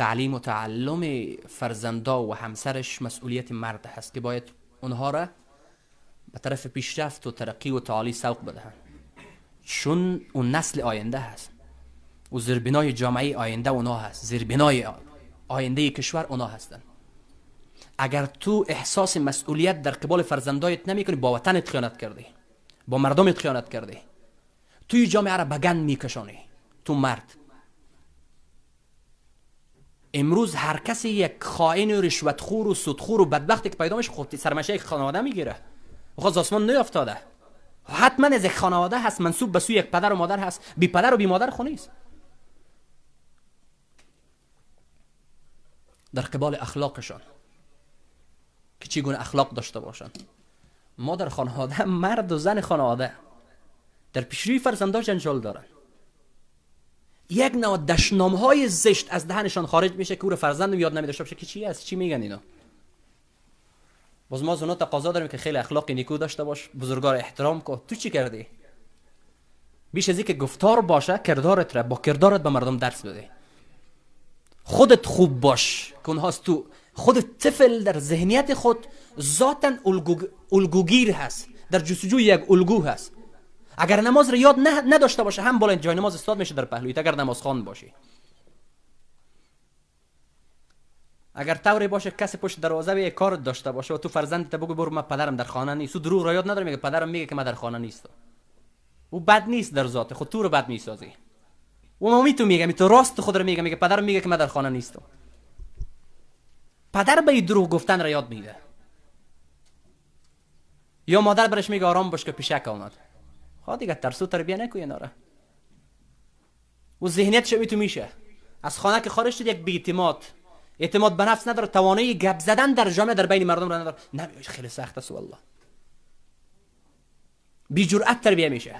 تعلیم و تعلم فرزندا و همسرش مسئولیت مرد هست که باید اونها را به طرف پیشرفت و ترقی و تعالی سوق بدهند چون اون نسل آینده هست و زیربنای جامعه آینده اونا هست زیربنای آینده کشور اونا هستند اگر تو احساس مسئولیت در قبال فرزندایت نمیکنی با وطنت خیانت کردی با مردمت خیانت کردی توی جامعه را بگن میکشانی تو مرد امروز هر کسی یک خائن و رشوتخور و سودخور و بدبختی که پیدا میشه خب سرمشه خانواده میگیره خب از آسمان نیافتاده حتما از یک خانواده هست منصوب به سوی یک پدر و مادر هست بی پدر و بی مادر خونیست نیست در قبال اخلاقشان که چی گونه اخلاق داشته باشند مادر خانواده مرد و زن خانواده در پیشروی فرزنداش انجال دارند یک نوع دشنام های زشت از دهنشان خارج میشه که او رو فرزندم یاد نمیداشته باشه که چی است چی میگن اینا باز ما از اونا تقاضا داریم که خیلی اخلاقی نیکو داشته باش بزرگار احترام کن تو چی کردی بیش از اینکه گفتار باشه کردارت را با کردارت به مردم درس بده خودت خوب باش که هاست تو خود طفل در ذهنیت خود ذاتا الگوگیر هست در جستجوی یک الگو هست اگر نماز رو یاد نداشته باشه هم بلند جای نماز استاد میشه در پهلویت اگر نماز خوان باشه اگر طوری باشه کسی پشت دروازه یه کار داشته باشه و تو فرزند بگو برو من پدرم در خانه نیست تو دروغ را یاد نداره میگه پدرم میگه که من در خانه نیست او بد نیست در ذات خود تو رو بد میسازی او می تو میگه تو راست خود رو میگه میگه پدرم میگه که من در خانه نیستم پدر به دروغ گفتن را یاد میده یا مادر برش میگه آرام باش که پیشک آمد آه دیگه ترسو تربیه نکوی ناره و ذهنیت شوی تو میشه از خانه که خارج شد یک بیتیمات اعتماد به نفس نداره توانایی گپ زدن در جامعه در بین مردم را نداره نمیش خیلی سخت است والله بی جرأت تربیه میشه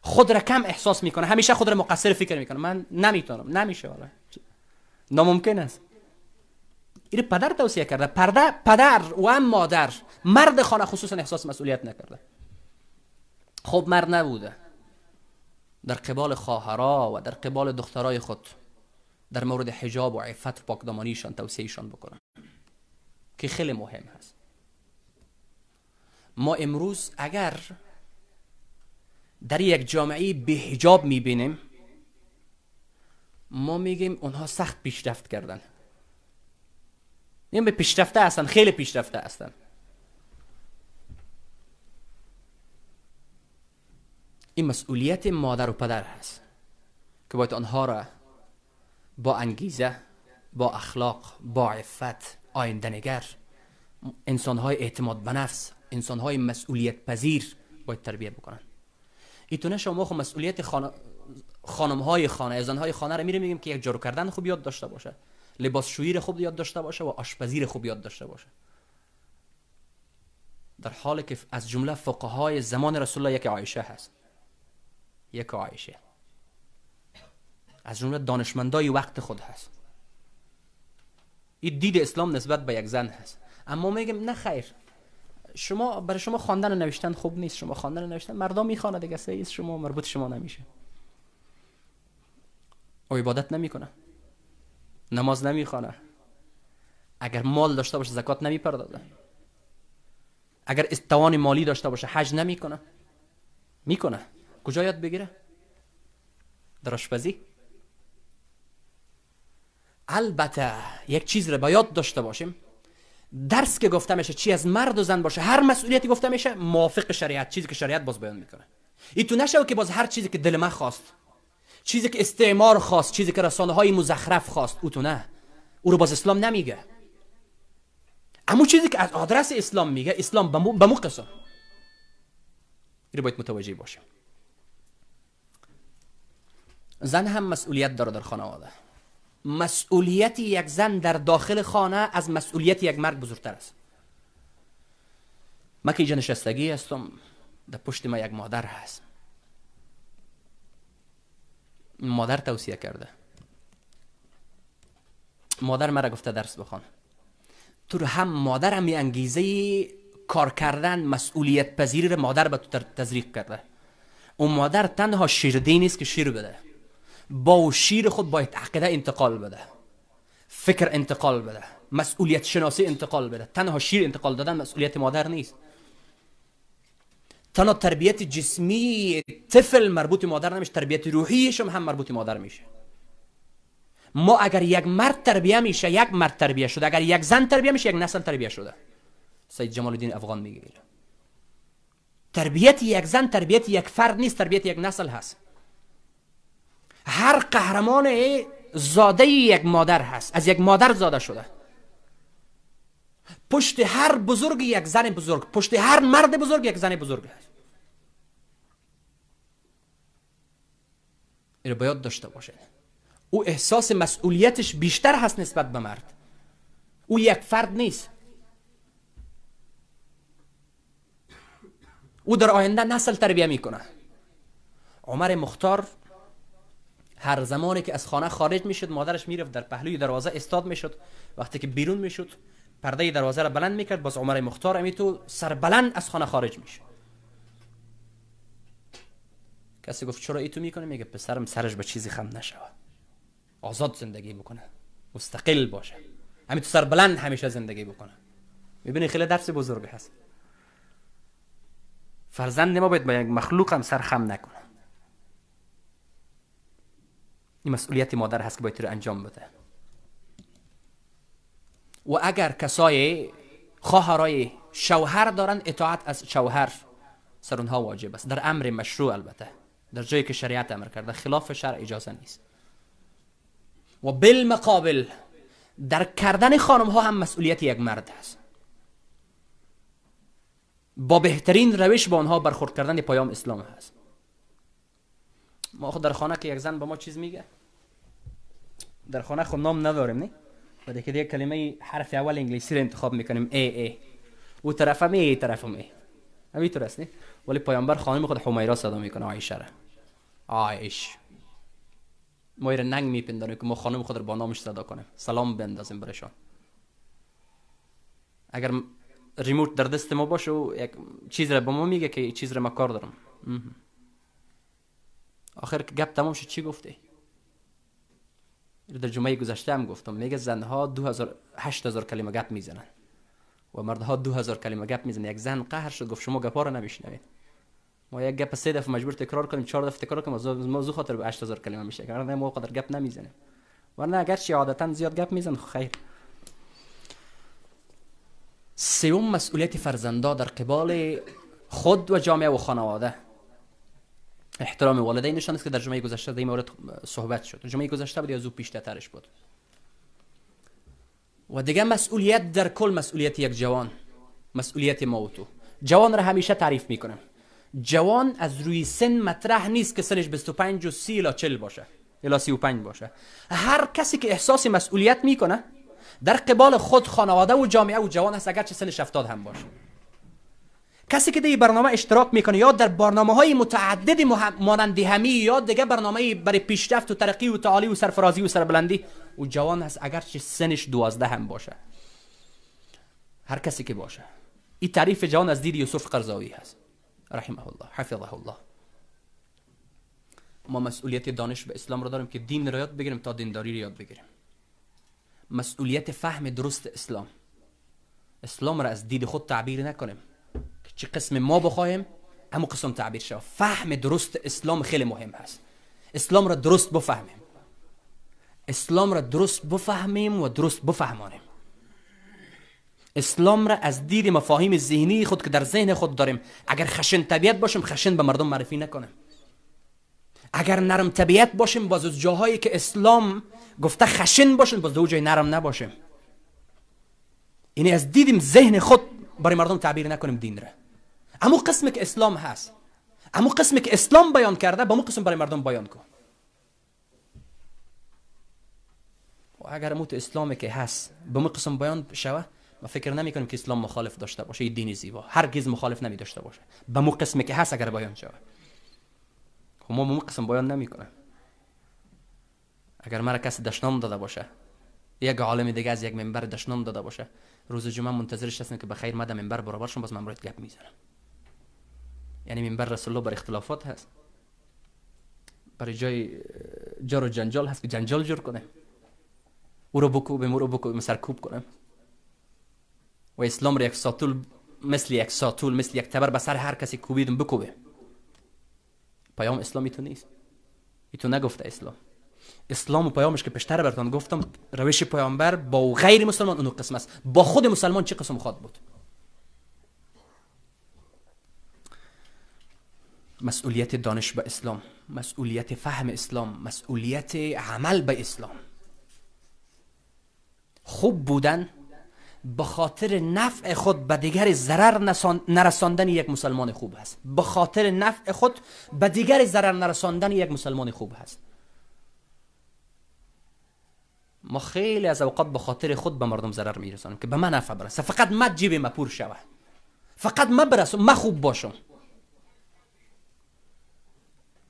خود را کم احساس میکنه همیشه خود را مقصر فکر میکنه من نمیتونم نمیشه والا ناممکن است این پدر توصیه کرده پدر و هم مادر مرد خانه خصوصا احساس مسئولیت نکرده خب مرد نبوده در قبال خواهرا و در قبال دخترای خود در مورد حجاب و عفت و پاکدامانیشان توصیهشان بکنن که خیلی مهم هست ما امروز اگر در یک جامعه به حجاب میبینیم ما میگیم اونها سخت پیشرفت کردن یعنی به پیشرفته هستن خیلی پیشرفته هستن این مسئولیت مادر و پدر هست که باید آنها را با انگیزه با اخلاق با عفت آیندنگر های اعتماد به نفس انسان های مسئولیت پذیر باید تربیت بکنن ایتونه شما خو خب مسئولیت خانه خانم های خانه زن های خانه رو میره میگیم که یک جارو کردن خوب یاد داشته باشه لباس شویی خوب یاد داشته باشه و آشپزی خوب یاد داشته باشه در حالی که از جمله فقهای زمان رسول الله یک عایشه هست یک آیشه از جمله دانشمندای وقت خود هست این دید اسلام نسبت به یک زن هست اما میگم نه خیر شما برای شما خواندن و نوشتن خوب نیست شما خواندن و نوشتن مردا میخوانه دیگه شما مربوط شما نمیشه او عبادت نمیکنه نماز نمیخوانه اگر مال داشته باشه زکات نمیپردازه اگر استوان مالی داشته باشه حج نمیکنه میکنه کجا یاد بگیره در آشپزی البته یک چیز رو باید داشته باشیم درس که گفته میشه چی از مرد و زن باشه هر مسئولیتی گفته میشه موافق شریعت چیزی که شریعت باز بیان میکنه ای تو نشه که باز هر چیزی که دل من خواست چیزی که استعمار خواست چیزی که رسانه های مزخرف خواست او تو نه او رو باز اسلام نمیگه اما چیزی که از آدرس اسلام میگه اسلام به مو قسم رو باید متوجه باشه زن هم مسئولیت داره در خانواده مسئولیت یک زن در داخل خانه از مسئولیت یک مرد بزرگتر است من که اینجا نشستگی هستم در پشت ما یک مادر هست مادر توصیه کرده مادر مرا گفته درس بخوان تو رو هم مادر هم انگیزه کار کردن مسئولیت پذیری رو مادر به تو تزریق کرده اون مادر تنها شیرده نیست که شیر بده با شیر خود باید عقیده انتقال بده فکر انتقال بده مسئولیت شناسی انتقال بده تنها شیر انتقال دادن مسئولیت مادر نیست تنها تربیت جسمی طفل مربوط مادر نمیشه تربیت روحیش هم مربوط مادر میشه ما اگر یک مرد تربیه میشه یک مرد تربیه شده اگر یک زن تربیه میشه یک نسل تربیه شده سید جمال الدین افغان میگه تربیت یک زن تربیت یک فرد نیست تربیت یک نسل هست هر قهرمان زاده یک مادر هست از یک مادر زاده شده پشت هر بزرگ یک زن بزرگ پشت هر مرد بزرگ یک زن بزرگ هست این باید داشته باشه. او احساس مسئولیتش بیشتر هست نسبت به مرد او یک فرد نیست او در آینده نسل تربیه میکنه عمر مختار هر زمانی که از خانه خارج میشد مادرش میرفت در پهلوی دروازه استاد میشد وقتی که بیرون میشد پرده دروازه را بلند میکرد باز عمر مختار امی تو سر بلند از خانه خارج میشه کسی گفت چرا تو میکنه میگه پسرم سرش به چیزی خم نشود آزاد زندگی بکنه مستقل باشه همین تو سر بلند همیشه زندگی بکنه میبینی خیلی درس بزرگی هست فرزند ما باید با یک مخلوق هم سر خم نکنه این مسئولیت مادر هست که باید رو انجام بده و اگر کسای خواهرای شوهر دارن اطاعت از شوهر سر اونها واجب است در امر مشروع البته در جایی که شریعت امر کرده خلاف شرع اجازه نیست و بالمقابل در کردن خانم ها هم مسئولیت یک مرد هست با بهترین روش با آنها برخورد کردن پیام اسلام هست ما خود در خانه که یک زن به ما چیز میگه در خانه خود نام نداریم نه و دیگه دیگه کلمه حرف اول انگلیسی رو انتخاب میکنیم ای ای او طرف هم ای, ای طرف ای همین است نه ولی پیامبر خانم خود حمیرا صدا میکنه عایشه را عایش ما ایره ننگ میپندانیم که ما خانم خود رو با نامش صدا کنیم سلام بندازیم برشان اگر ریموت در دست ما باشه و یک چیز را به ما میگه که چیز را ما کار دارم آخر که گپ تمام شد چی گفته در جمعه گذشته هم گفتم میگه زنها 2000 8000 کلمه گپ میزنن و مردها 2000 کلمه گپ میزنن یک زن قهر شد گفت شما گپا رو نمیشنوید ما یک گپ سه دفعه مجبور تکرار کنیم چهار دفعه تکرار کنیم از موضوع خاطر به 8000 کلمه میشه اگر نه ما قدر گپ نه ورنه اگرچه عادتا زیاد گپ میزن خب خیر سوم مسئولیت فرزندا در قبال خود و جامعه و خانواده احترام والدینشان است که در جمعه گذشته در این مورد صحبت شد جمعه گذشته بود یا زود پیشترش بود و دیگه مسئولیت در کل مسئولیت یک جوان مسئولیت ما و تو جوان را همیشه تعریف میکنم جوان از روی سن مطرح نیست که سنش 25 و 30 الا 40 باشه الا 35 باشه هر کسی که احساس مسئولیت میکنه در قبال خود خانواده و جامعه و جوان هست چه سنش 70 هم باشه کسی که در برنامه اشتراک میکنه یا در برنامه های متعدد مانند همی یا دیگه برنامه برای پیشرفت و ترقی و تعالی و سرفرازی و سربلندی او جوان هست اگرچه سنش دوازده هم باشه هر کسی که باشه این تعریف جوان از دید یوسف قرضاوی هست رحمه الله حفظه الله ما مسئولیت دانش به اسلام رو داریم که دین را یاد بگیریم تا دینداری را یاد بگیریم مسئولیت فهم درست اسلام اسلام را از دید خود تعبیر نکنیم چه قسم ما بخوایم اما قسم تعبیر شد فهم درست اسلام خیلی مهم هست. اسلام را درست بفهمیم اسلام را درست بفهمیم و درست بفهمانیم اسلام را از دید مفاهیم ذهنی خود که در ذهن خود داریم اگر خشن طبیعت باشیم خشن به مردم معرفی نکنیم اگر نرم طبیعت باشیم باز از جاهایی که اسلام گفته خشن باشیم باز دو جای نرم نباشیم این یعنی از دیدیم ذهن خود برای مردم تعبیر نکنیم دین را اما قسمک که اسلام هست اما قسم که اسلام بیان کرده به اون قسم برای مردم بیان کن و اگر موت اسلامی که هست به اون قسم بیان شوه ما فکر نمی کنیم که اسلام مخالف داشته باشه این دینی زیبا هرگز مخالف نمی داشته باشه به مو قسمی که هست اگر بیان شوه خب ما به قسم بیان نمی اگر مرا کسی دشنام داده باشه یک عالم دیگه از یک منبر دشنام داده باشه روز جمعه منتظرش هستم که به خیر مده منبر برابرشون باز من گپ میزنم یعنی منبر رسول الله بر اختلافات هست برای جای جار و جنجال هست که جنجال جور کنه او رو بکوبیم او رو بکوبیم سرکوب کنیم و اسلام رو یک ساتول مثل یک ساتول مثل یک تبر به سر هر کسی کوبیدم بکوبیم پیام اسلامی تو نیست ای تو نگفته اسلام اسلام و پیامش که پیشتر برتان گفتم روش پیامبر با غیر مسلمان اونو قسم است با خود مسلمان چه قسم خواد بود مسئولیت دانش به اسلام مسئولیت فهم اسلام مسئولیت عمل به اسلام خوب بودن به خاطر نفع خود به دیگر ضرر نرساندن یک مسلمان خوب هست به خاطر نفع خود به دیگر ضرر نرساندن یک مسلمان خوب هست ما خیلی از اوقات به خاطر خود به مردم ضرر میرسانیم که به من نفع برسه فقط من جیب ما پور شوه فقط ما برسم ما خوب باشم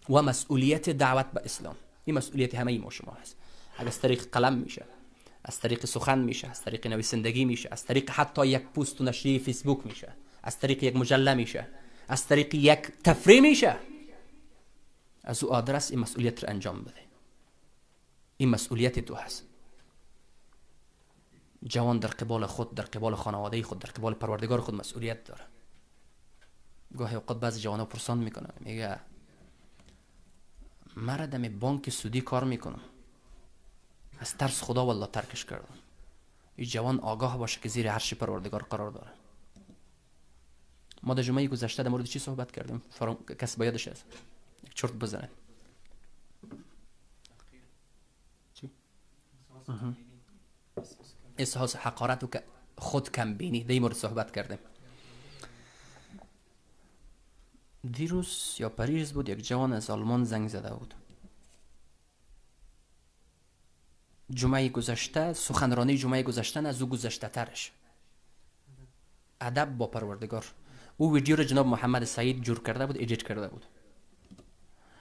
دعوت به اسلام این مسئولیت همه ما شما هست اگر از طریق قلم میشه از طریق سخن میشه از طریق نویسندگی میشه از طریق حتی یک پست و نشریه فیسبوک میشه از طریق یک مجله میشه از طریق یک تفریح میشه از او آدرس این مسئولیت رو انجام بده این مسئولیت تو هست جوان در قبال خود در قبال خانواده خود در قبال پروردگار خود مسئولیت داره گاهی اوقات بعضی جوان ها پرسان میکنه میگه من بانک سودی کار میکنم از ترس خدا والله ترکش کردم این جوان آگاه باشه که زیر عرش پروردگار قرار داره ما در جمعه گذشته در مورد چی صحبت کردیم فرام... کس بایدش هست یک چرت بزنه چی؟ احساس حقارت و خود کم بینی در مورد صحبت کردیم دیروز یا پریز بود یک جوان از آلمان زنگ زده بود جمعه گذشته سخنرانی جمعه گذشته از او گذشته ترش ادب با پروردگار او ویدیو را جناب محمد سعید جور کرده بود ایدیت کرده بود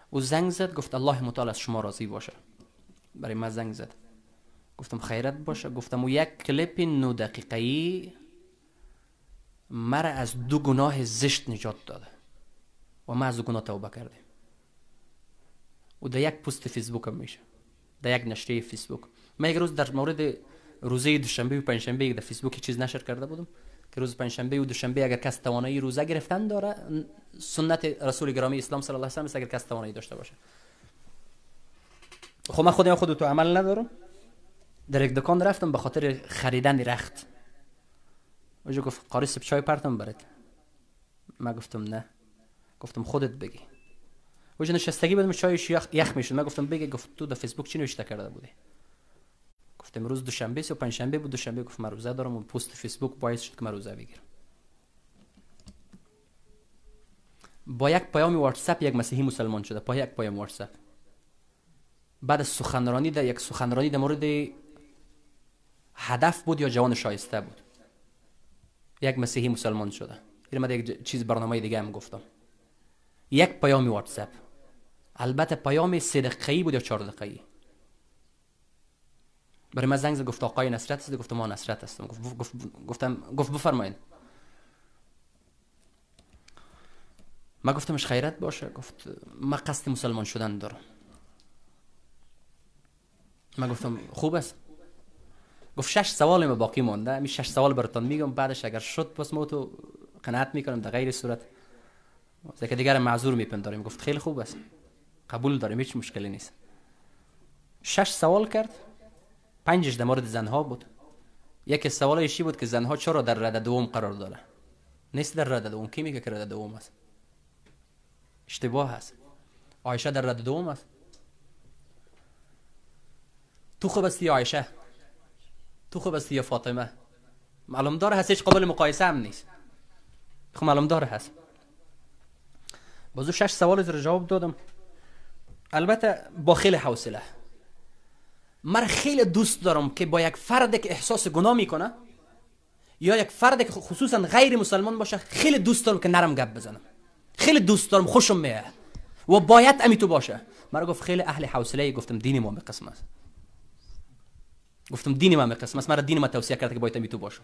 او زنگ زد گفت الله متعال از شما راضی باشه برای من زنگ زد گفتم خیرت باشه گفتم او یک کلیپ نو ای مرا از دو گناه زشت نجات داده و ما از گناه توبه کردیم و در یک پست فیسبوک هم میشه در یک نشریه فیسبوک من یک روز در مورد روزه دوشنبه و پنجشنبه در فیسبوک چیز نشر کرده بودم که روز پنجشنبه و دوشنبه اگر کس توانایی روزه گرفتن داره سنت رسول گرامی اسلام صلی الله علیه و اگر کس توانایی داشته باشه خب من خودم خود تو عمل ندارم در یک دکان رفتم به خاطر خریدن رخت اونجا گفت قاری سب چای پرتم برد ما گفتم نه گفتم خودت بگی وجه نشستگی بدم چایش یخ, یخ میشد من گفتم بگی گفت تو در فیسبوک چی نوشته کرده بودی گفتم امروز دوشنبه سه پنج پنجشنبه بود دوشنبه گفت من روزه دارم و پست فیسبوک باید شد که من روزه بگیرم با یک پیام واتساپ یک مسیحی مسلمان شده با یک پیام واتساپ بعد سخنرانی در یک سخنرانی در مورد هدف بود یا جوان شایسته بود یک مسیحی مسلمان شده این یک چیز برنامه دیگه هم گفتم یک پیام اپ البته پیام سه دقیقه‌ای بود یا چهار دقیقه‌ای برای من زنگ زد گفت آقای نصرت هست گفتم ما نصرت هستم گفت گفتم گفت بفرمایید ما گفتمش خیرت باشه گفت ما قصد مسلمان شدن دارم ما گفتم خوب است گفت شش سوال ما باقی مانده می شش سوال براتون میگم بعدش اگر شد پس ما تو قناعت میکنم در غیر صورت که دیگر معذور میپنداریم گفت خیلی خوب است قبول داریم هیچ مشکلی نیست شش سوال کرد پنجش در مورد زنها بود یکی سوال شی بود که زنها چرا در رده دوم قرار داره نیست در رده دوم کی میگه که رده دوم است اشتباه هست. عایشه در رده دوم است تو خوب استی عایشه تو خوب استی فاطمه معلوم داره هست هیچ قابل مقایسه هم نیست خب معلوم داره هست بازو شش سوال رو جواب دادم البته با خیلی حوصله من خیلی دوست دارم که با یک فرد که احساس گناه میکنه یا یک فرد که خصوصا غیر مسلمان باشه خیلی دوست دارم که نرم گپ بزنم خیلی دوست دارم خوشم میاد و باید امی تو باشه مرا گفت خیلی اهل حوصله گفتم دین ما قسم است گفتم دین ما قسم است مرا دین ما توصیه کرد که باید امی تو باشه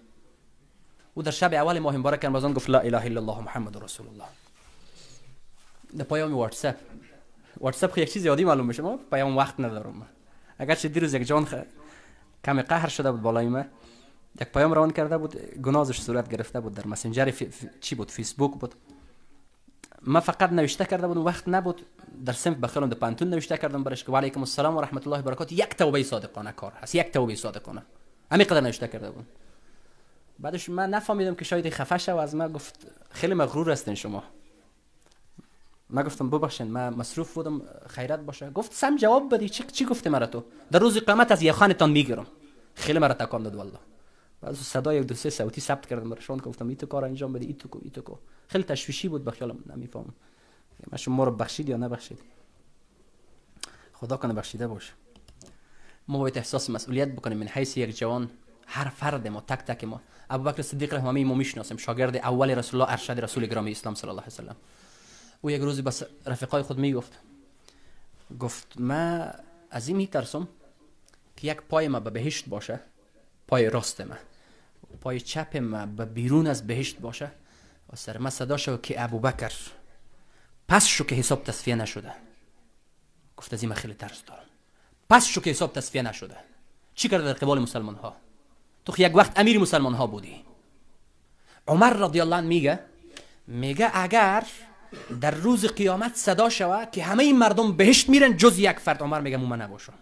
او در شب اول ماه مبارک رمضان گفت لا اله الا الله محمد رسول الله پیام اپ واتساپ یک چیز زیادی معلوم بشه، ما پیام وقت ندارم اگر چه دیروز یک جان خ... کم قهر شده بود بالای ما یک پیام روان کرده بود گنازش صورت گرفته بود در مسنجر ف... چی بود فیسبوک بود ما فقط نوشته کرده بودم وقت نبود در سمت بخیرم در پانتون نوشته کردم برش که و علیکم السلام و رحمت الله و برکات یک توبه صادقانه کار هست یک توبه صادقانه همین قدر نوشته کرده بود بعدش من نفهمیدم که شاید خفه شو از من گفت خیلی مغرور هستین شما ما گفتم ببخشید ما مصروف بودم خیرت باشه گفت سم جواب بدی چی چی گفته مرا تو در روز قیامت از یخانتان میگیرم خیلی مرا تکان داد والله بعد صدای یک دو سه صوتی ثبت کردم برشون گفتم این تو کار انجام بده ایتو تو کو ایتو تو کو خیلی تشویشی بود به خیالم نمیفهمم یعنی ما شما رو بخشید یا نبخشید خدا کنه بخشیده باشه ما باید احساس مسئولیت بکنیم من حیث یک جوان هر فرد ما تک تک ما ابوبکر صدیق رحمه ما میشناسیم شاگرد اول رسول الله ارشد رسول گرامی اسلام صلی الله علیه و او یک روزی به رفیقای خود میگفت گفت من از این میترسم که یک پای ما به بهشت باشه پای راست ما پای چپ ما به بیرون از بهشت باشه و سر ما صدا که ابو بکر پس شو که حساب تصفیه نشده گفت از این خیلی ترس دارم پس شو که حساب تصفیه نشده چی کرده در قبال مسلمان ها تو یک وقت امیر مسلمان ها بودی عمر رضی الله عنه میگه میگه اگر در روز قیامت صدا شود که همه این مردم بهشت میرن جز یک فرد عمر میگم من نباشم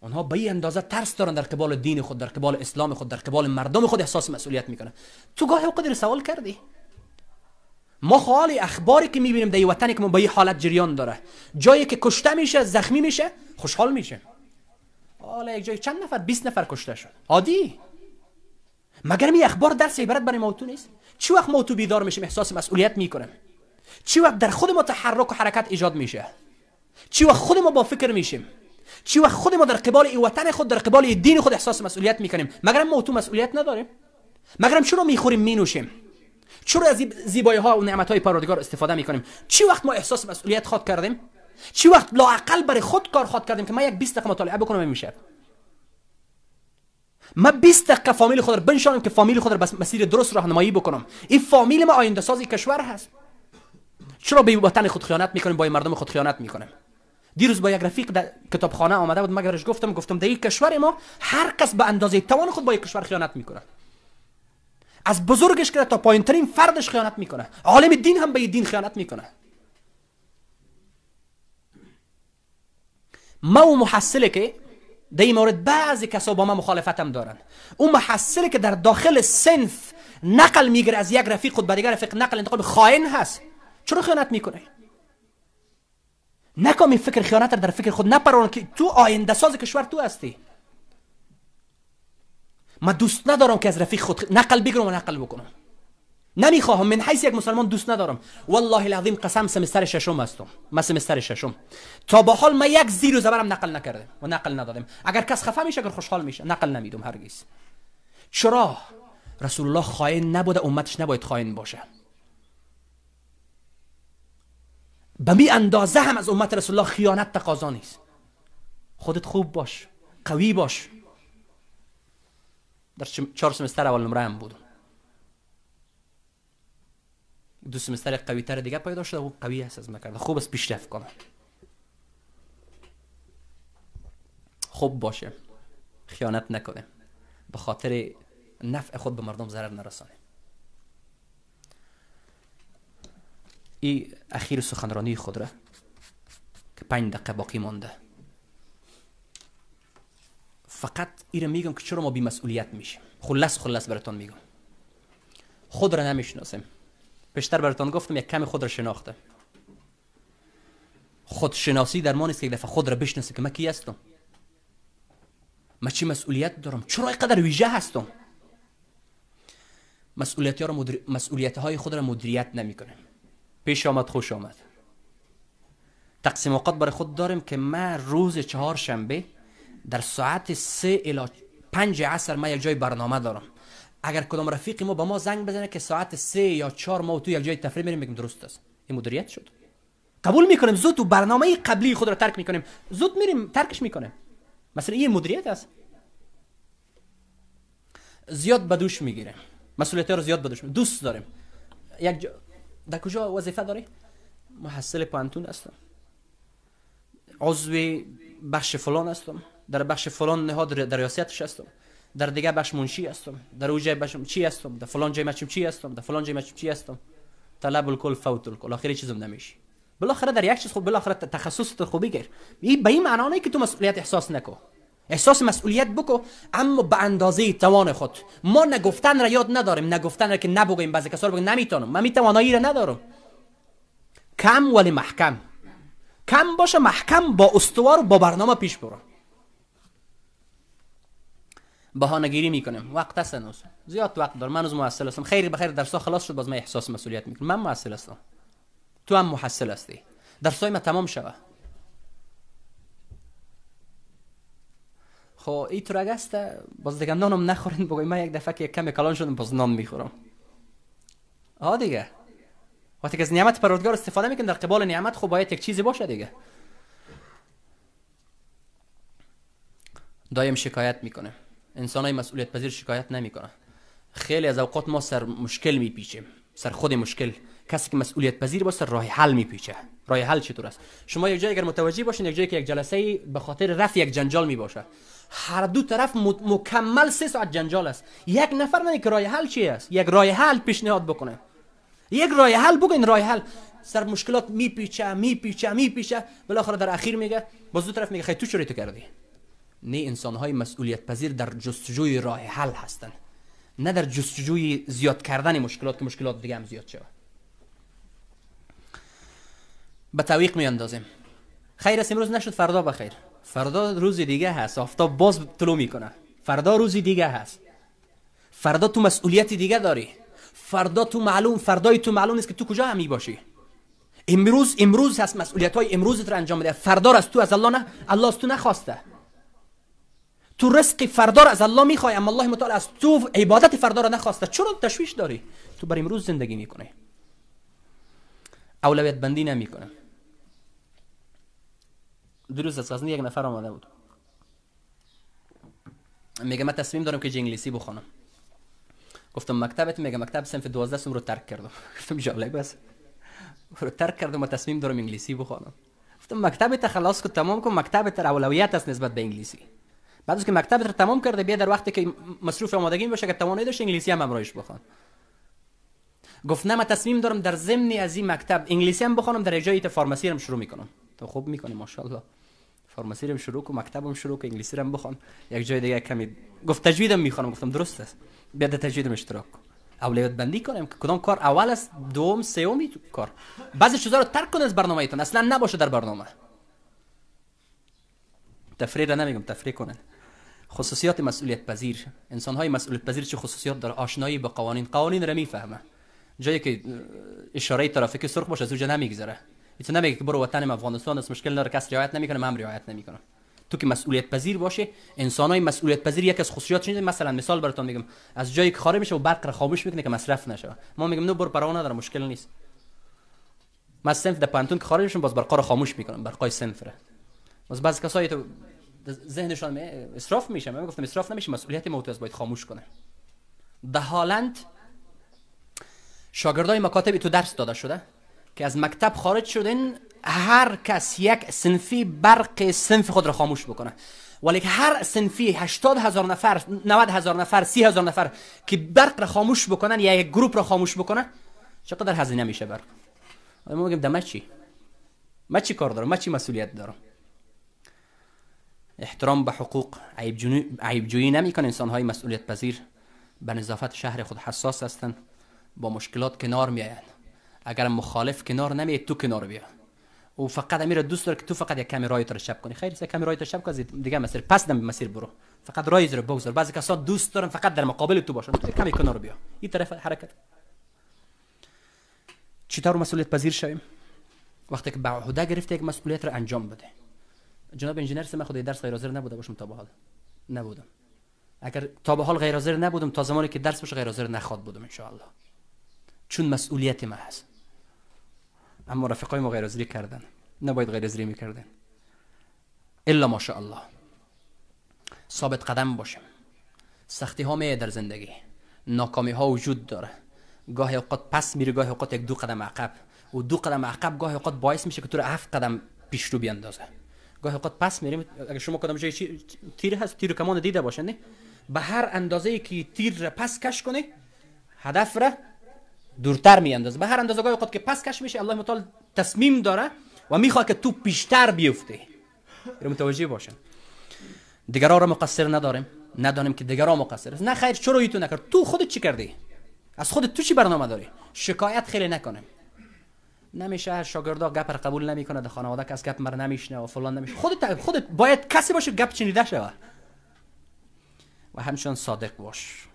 آنها به این اندازه ترس دارن در قبال دین خود در قبال اسلام خود در قبال مردم خود احساس مسئولیت میکنن تو گاهی قدر سوال کردی ما خوال اخباری که میبینیم در وطنی که ما به این حالت جریان داره جایی که کشته میشه زخمی میشه خوشحال میشه حالا یک جای چند نفر 20 نفر کشته شد عادی مگر می اخبار درس عبرت برای ما تو نیست چی وقت ما تو بیدار میشیم احساس مسئولیت میکنیم چی وقت در خود ما تحرک و حرکت ایجاد میشه چی وقت خود ما با فکر میشیم چی وقت خود ما در قبال ای وطن خود در قبال دین خود احساس مسئولیت میکنیم مگر ما تو مسئولیت نداریم مگر چرا میخوریم مینوشیم چرا از زیبایی ها و نعمت های پروردگار استفاده میکنیم چی وقت ما احساس مسئولیت خود کردیم چی وقت لاعقل برای خود کار خود کردیم که من یک 20 دقیقه مطالعه بکنم میشه ما 20 دقیقه فامیل خود را بنشانم که فامیل خود را بس مسیر درست راهنمایی بکنم این فامیل ما آینده سازی کشور هست چرا به وطن خود خیانت میکنیم با مردم خود خیانت میکنیم دیروز با یک رفیق در کتابخانه آمده بود مگرش گفتم گفتم در کشور ما هر کس به اندازه توان خود با یک کشور خیانت میکنه از بزرگش که تا پایین ترین فردش خیانت میکنه عالم دین هم به دین خیانت میکنه ما و محصله که در این مورد بعضی کسا با من هم دارن اون محصلی که در داخل سنف نقل میگیره از یک رفیق خود به دیگر رفیق نقل انتقال خائن هست چرا خیانت میکنه نکام این فکر خیانت در فکر خود نپرون که تو آینده ساز کشور تو هستی ما دوست ندارم که از رفیق خود نقل بگیرم و نقل بکنم نمیخواهم من حیث یک مسلمان دوست ندارم والله العظیم قسم سمستر ششم هستم من سمستر ششم تا به حال من یک زیر و زبرم نقل نکردم و نقل ندادم اگر کس خفه میشه اگر خوشحال میشه نقل نمیدم هرگز چرا رسول الله خائن نبوده امتش نباید خائن باشه به می اندازه هم از امت رسول الله خیانت تقاضا نیست خودت خوب باش قوی باش در چهار سمستر اول نمره هم بودم دو سمستر قوی تر دیگه پیدا شده و قوی هست از مکرده خوب است پیشرفت کنه خوب باشه خیانت نکنه به خاطر نفع خود به مردم ضرر نرسانه ای اخیر سخنرانی خود را که پنج دقیقه باقی مانده فقط ایره میگم که چرا ما بیمسئولیت میشیم خلص خلص براتان میگم خود را نمیشناسیم پیشتر براتان گفتم یک کمی خود را شناخته خودشناسی درمان است که یک دفعه خود را بشناسه که من کی هستم من چی مسئولیت دارم چرا اینقدر ویژه هستم مسئولیت, مسئولیت های خود را مدیریت کنم پیش آمد خوش آمد تقسیم اوقات برای خود دارم که من روز چهار شنبه در ساعت سه الی پنج عصر من یک جای برنامه دارم اگر کدام رفیق ما با ما زنگ بزنه که ساعت سه یا چهار ما توی جای تفریح میریم میگیم درست است این مدیریت شد قبول میکنیم زود تو برنامه قبلی خود را ترک میکنیم زود میریم ترکش میکنیم مثلا این مدیریت است زیاد بدوش میگیره. مسئولیت رو زیاد بدوش دوست داریم یک جا... در کجا وظیفه داری محصل پانتون هستم عضو بخش فلان هستم در بخش فلان نهاد در ریاستش هستم در دیگه بشمونشی منشی هستم در او جای چی هستم در فلان جای مچم چی هستم در فلان جای مچم چی هستم طلب الکل فوت الکل آخری چیزم نمیشی بالاخره در یک چیز خوب بالاخره تخصص تو خوبی گیر این به این معنا نه که تو مسئولیت احساس نکو احساس مسئولیت بکو اما به اندازه توان خود ما نگفتن را یاد نداریم نگفتن را که نبگیم بعضی کسا رو نمیتونم من میتوانایی را ندارم کم ولی محکم کم باشه محکم با استوار و با برنامه پیش برو بهانه گیری میکنیم وقت است هنوز زیاد وقت دارم من از هستم خیر بخیر درس خلاص شد باز من احساس مسئولیت میکنم من موصل هستم تو هم محصل هستی های ما تمام شوه خو خب، ای تو است باز دیگه نانم نخورین بگوی من یک دفعه که یک کم کلان شدم باز نان میخورم ها دیگه وقتی که از نعمت پروردگار استفاده میکنیم در قبال نعمت خب باید یک چیزی باشه دیگه دایم شکایت میکنه انسان های مسئولیت پذیر شکایت نمیکنه خیلی از اوقات ما سر مشکل میپیچیم سر خود مشکل کسی که مسئولیت پذیر باشه راه حل میپیچه راه حل چطور است شما یک جای اگر متوجه باشین یک جایی که یک جلسه به خاطر رفع یک جنجال میباشه هر دو طرف مکمل سه ساعت جنجال است یک نفر نه که راه حل چی است یک راه حل پیشنهاد بکنه یک راه حل بگین راه حل سر مشکلات میپیچه میپیچه میپیچه بالاخره در اخیر میگه باز دو طرف میگه خیلی تو چوری تو کردی نه انسان های مسئولیت پذیر در جستجوی راه حل هستند نه در جستجوی زیاد کردن مشکلات که مشکلات دیگه هم زیاد شود به تعویق می اندازیم خیر است امروز نشد فردا بخیر فردا روز دیگه هست آفتاب باز طلو میکنه فردا روزی دیگه هست فردا تو مسئولیت دیگه داری فردا تو معلوم فردای تو معلوم نیست که تو کجا همی باشی امروز امروز هست مسئولیت های امروزت رو انجام بده فردا از تو از الله نه الله از تو نخواسته تو رزق فردا از الله میخوای اما الله متعال از تو عبادت فردا را نخواسته چرا تشویش داری تو بر امروز زندگی میکنه اولویت بندی نمیکنه دو روز از غزنی یک نفر آمده بود میگه من تصمیم دارم که انگلیسی بخونم گفتم مکتبت میگه مکتب سنف 12 سم رو ترک کردم [LAUGHS] گفتم جالب بس رو ترک کردم و تصمیم دارم انگلیسی بخونم. گفتم مکتبت خلاص کن تمام کن مکتبت اولویت است نسبت به انگلیسی بعد از که مکتب رو تمام کرده بیا در وقتی که مصروف آمادگی باشه که توانایی داشته انگلیسی هم امرایش بخوان گفت نه من تصمیم دارم در ضمن از این مکتب انگلیسی هم بخوانم در جایی فارمسی هم شروع میکنم تو خوب میکنی ماشاءالله فارمسی هم شروع کن مکتب هم شروع کن انگلیسی هم بخوان یک جای دیگه کمی گفت تجویدم میخوانم گفتم درست است بیا در تجویدم اشتراک کن اولویت بندی کنیم کدام کار اول است دوم سومی کار بعضی چیزا رو ترک کنید از برنامه اصلا نباشه در برنامه تفریح نمیگم تفریح کنن خصوصیات مسئولیت پذیر انسان های مسئولیت پذیر چه خصوصیات در آشنایی با قوانین قوانین را میفهمه جایی که اشاره ترافیک سرخ باشه از نمیگذره ایتو نمیگه که برو وطن افغانستان است مشکل نداره کس رعایت نمیکنه من هم رعایت نمیکنم تو که مسئولیت پذیر باشه انسان های مسئولیت پذیر یک از خصوصیات چیه مثلا مثال براتون میگم از جایی که خارج میشه و برق را خاموش میکنه که مصرف نشه ما میگم نو بر پروا نداره مشکل نیست ما سنف ده پانتون که خارج باز برق را خاموش میکنم برقای سنف را باز بعضی کسایی تو ذهنشان اصراف میشه من گفتم اصراف نمیشه مسئولیت موتوز باید خاموش کنه ده هالند شاگردای مکاتب تو درس داده شده که از مکتب خارج شدن هر کس یک سنفی برق سنف خود را خاموش بکنه ولی که هر سنفی هشتاد هزار نفر 90 هزار نفر سی هزار نفر که برق را خاموش بکنن یا یک گروپ را خاموش بکنن چقدر هزینه میشه برق ما میگم دمه چی ما چی دارم ما چی مسئولیت دارم احترام به حقوق عیب نمی کنه انسان های مسئولیت پذیر به نظافت شهر خود حساس هستند با مشکلات کنار میآیند اگر مخالف کنار نمی تو کنار بیا و فقط امیر دوست داره که تو فقط یک کمی رایت را شب کنی خیر سه کمی رایت شب کنی، دیگه مسیر پس نمی مسیر برو فقط رایز رو بگذار بعضی کسان دوست دارن فقط در مقابل تو باشن تو کمی کنار بیا این طرف حرکت چطور مسئولیت پذیر شویم وقتی که به عهده گرفته یک مسئولیت را انجام بده جناب انجینر من خود درس غیر حاضر نبوده باشم تا به حال نبودم اگر تا به حال غیر حاضر نبودم تا زمانی که درس باشه غیر حاضر نخواد بودم ان چون مسئولیت ما هست اما رفقای ما غیر حاضری کردن نباید غیر حاضری میکردن الا الله ثابت قدم باشیم سختی ها میه در زندگی ناکامی ها وجود داره گاهی اوقات پس میره گاهی اوقات یک دو قدم عقب و دو قدم عقب گاهی اوقات باعث میشه که تو رو هفت قدم پیش رو بیاندازه گاهی اوقات پس میریم اگر شما کدام جای تیر هست تیر کمان دیده باشه نه به هر اندازه ای که تیر را پس کش کنه هدف را دورتر میاندازه به هر اندازه گاهی که پس کش میشه الله متعال تصمیم داره و میخواد که تو بیشتر بیفته رو متوجه باشن دیگران را مقصر نداریم ندانیم که دیگران مقصر است نه خیر چرا تو نکرد تو خودت چی کردی از خودت تو چی برنامه داری شکایت خیلی نکنیم نمیشه هر شاگردا گپ را قبول نمیکنه در خانواده کس گپ مر نمیشنه و فلان نمیشه خودت باید کسی باشه گپ چنیده شوه و همچنان صادق باش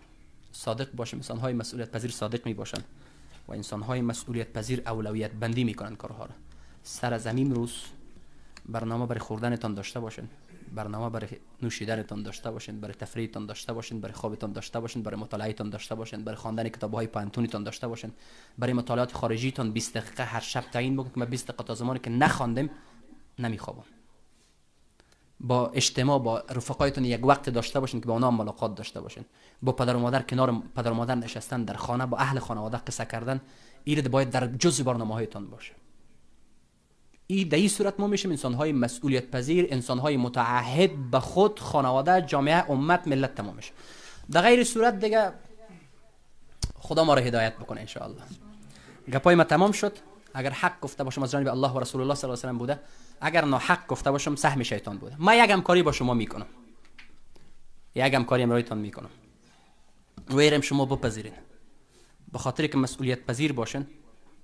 صادق باش انسان های مسئولیت پذیر صادق می باشن و انسان های مسئولیت پذیر اولویت بندی میکنند کارها را سر زمین روز برنامه برای خوردنتان داشته باشن برنامه برای نوشیدنتان داشته باشین برای تفریحتان داشته باشین برای خوابتان داشته باشین برای مطالعهتان داشته باشین برای خواندن کتاب‌های پانتونیتون داشته باشین برای مطالعات خارجیتان 20 دقیقه هر شب تعیین بکنید که ما 20 دقیقه تا زمانی که نخواندم نمیخوابم با اجتماع با رفقایتون یک وقت داشته باشین که با آنها ملاقات داشته باشین با پدر و مادر کنار پدر و مادر نشستن در خانه با اهل خانواده قصه کردن ایرد باید در جزء برنامه‌هایتون باشه ای در این صورت ما میشیم انسان های مسئولیت پذیر انسان های متعهد به خود خانواده جامعه امت ملت تمام میشه در غیر صورت دیگه خدا ما را هدایت بکنه ان الله گپای ما تمام شد اگر حق گفته باشم از جانب الله و رسول الله صلی الله علیه و بوده اگر ناحق گفته باشم سهم شیطان بوده من یکم کاری با شما میکنم یک همکاری امرایتان میکنم ویرم شما بپذیرین به خاطر که مسئولیت پذیر باشن،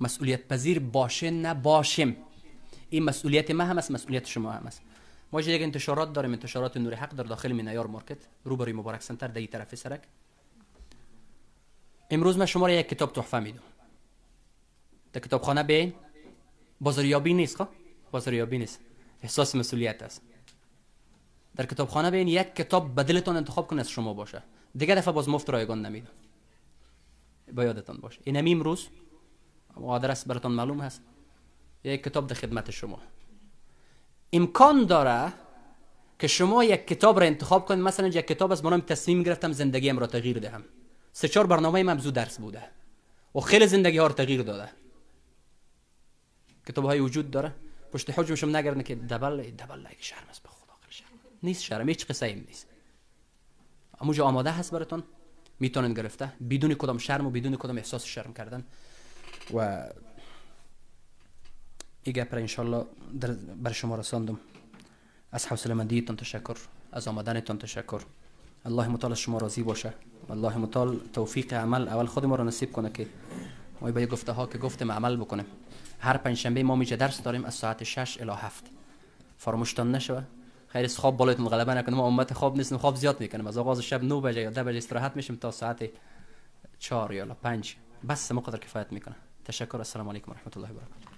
مسئولیت پذیر باشه نه این مسئولیت ما هم است مسئولیت شما هم است ما یک انتشارات داریم انتشارات نور حق در داخل مینایار مارکت روبروی مبارک سنتر در طرف سرک امروز من شما را یک کتاب تحفه میدم در کتابخانه بیاین بازاریابی نیست خب بازاریابی نیست احساس مسئولیت است در کتابخانه بین یک کتاب بدلتان انتخاب کنه از شما باشه دیگه دفعه باز مفت رایگان نمیدم با یادتان باشه این امروز آدرس براتون معلوم هست یک کتاب در خدمت شما امکان داره که شما یک کتاب را انتخاب کنید مثلا یک کتاب از منام تصمیم گرفتم زندگیم را تغییر دهم سه چهار برنامه مبزو درس بوده و خیلی زندگی ها را تغییر داده کتاب های وجود داره پشت شما نگردن که دبل دبل لایک شرم است به خدا شرم نیست شرم هیچ قصه ایم نیست اموج آماده هست براتون میتونن گرفته بدون کدام شرم و بدون کدام احساس شرم کردن و ای گپ را انشالله بر شما رساندم از حوصله مندیتان تشکر از آمدنتان تشکر الله مطال شما راضی باشه الله مطال توفیق عمل اول خود ما را نصیب کنه که ما به گفته ها که گفتم عمل بکنیم هر پنج شنبه ما میجه درس داریم از ساعت 6 الی 7 فراموشتان نشه خیر از خواب بالاتون غلبه نکنه ما امت خواب نیستیم خواب زیاد میکنیم از آغاز شب 9 بجه یا 10 بجه استراحت میشیم تا ساعت 4 یا 5 بس مقدر کفایت میکنه تشکر السلام علیکم و رحمت الله و برکاته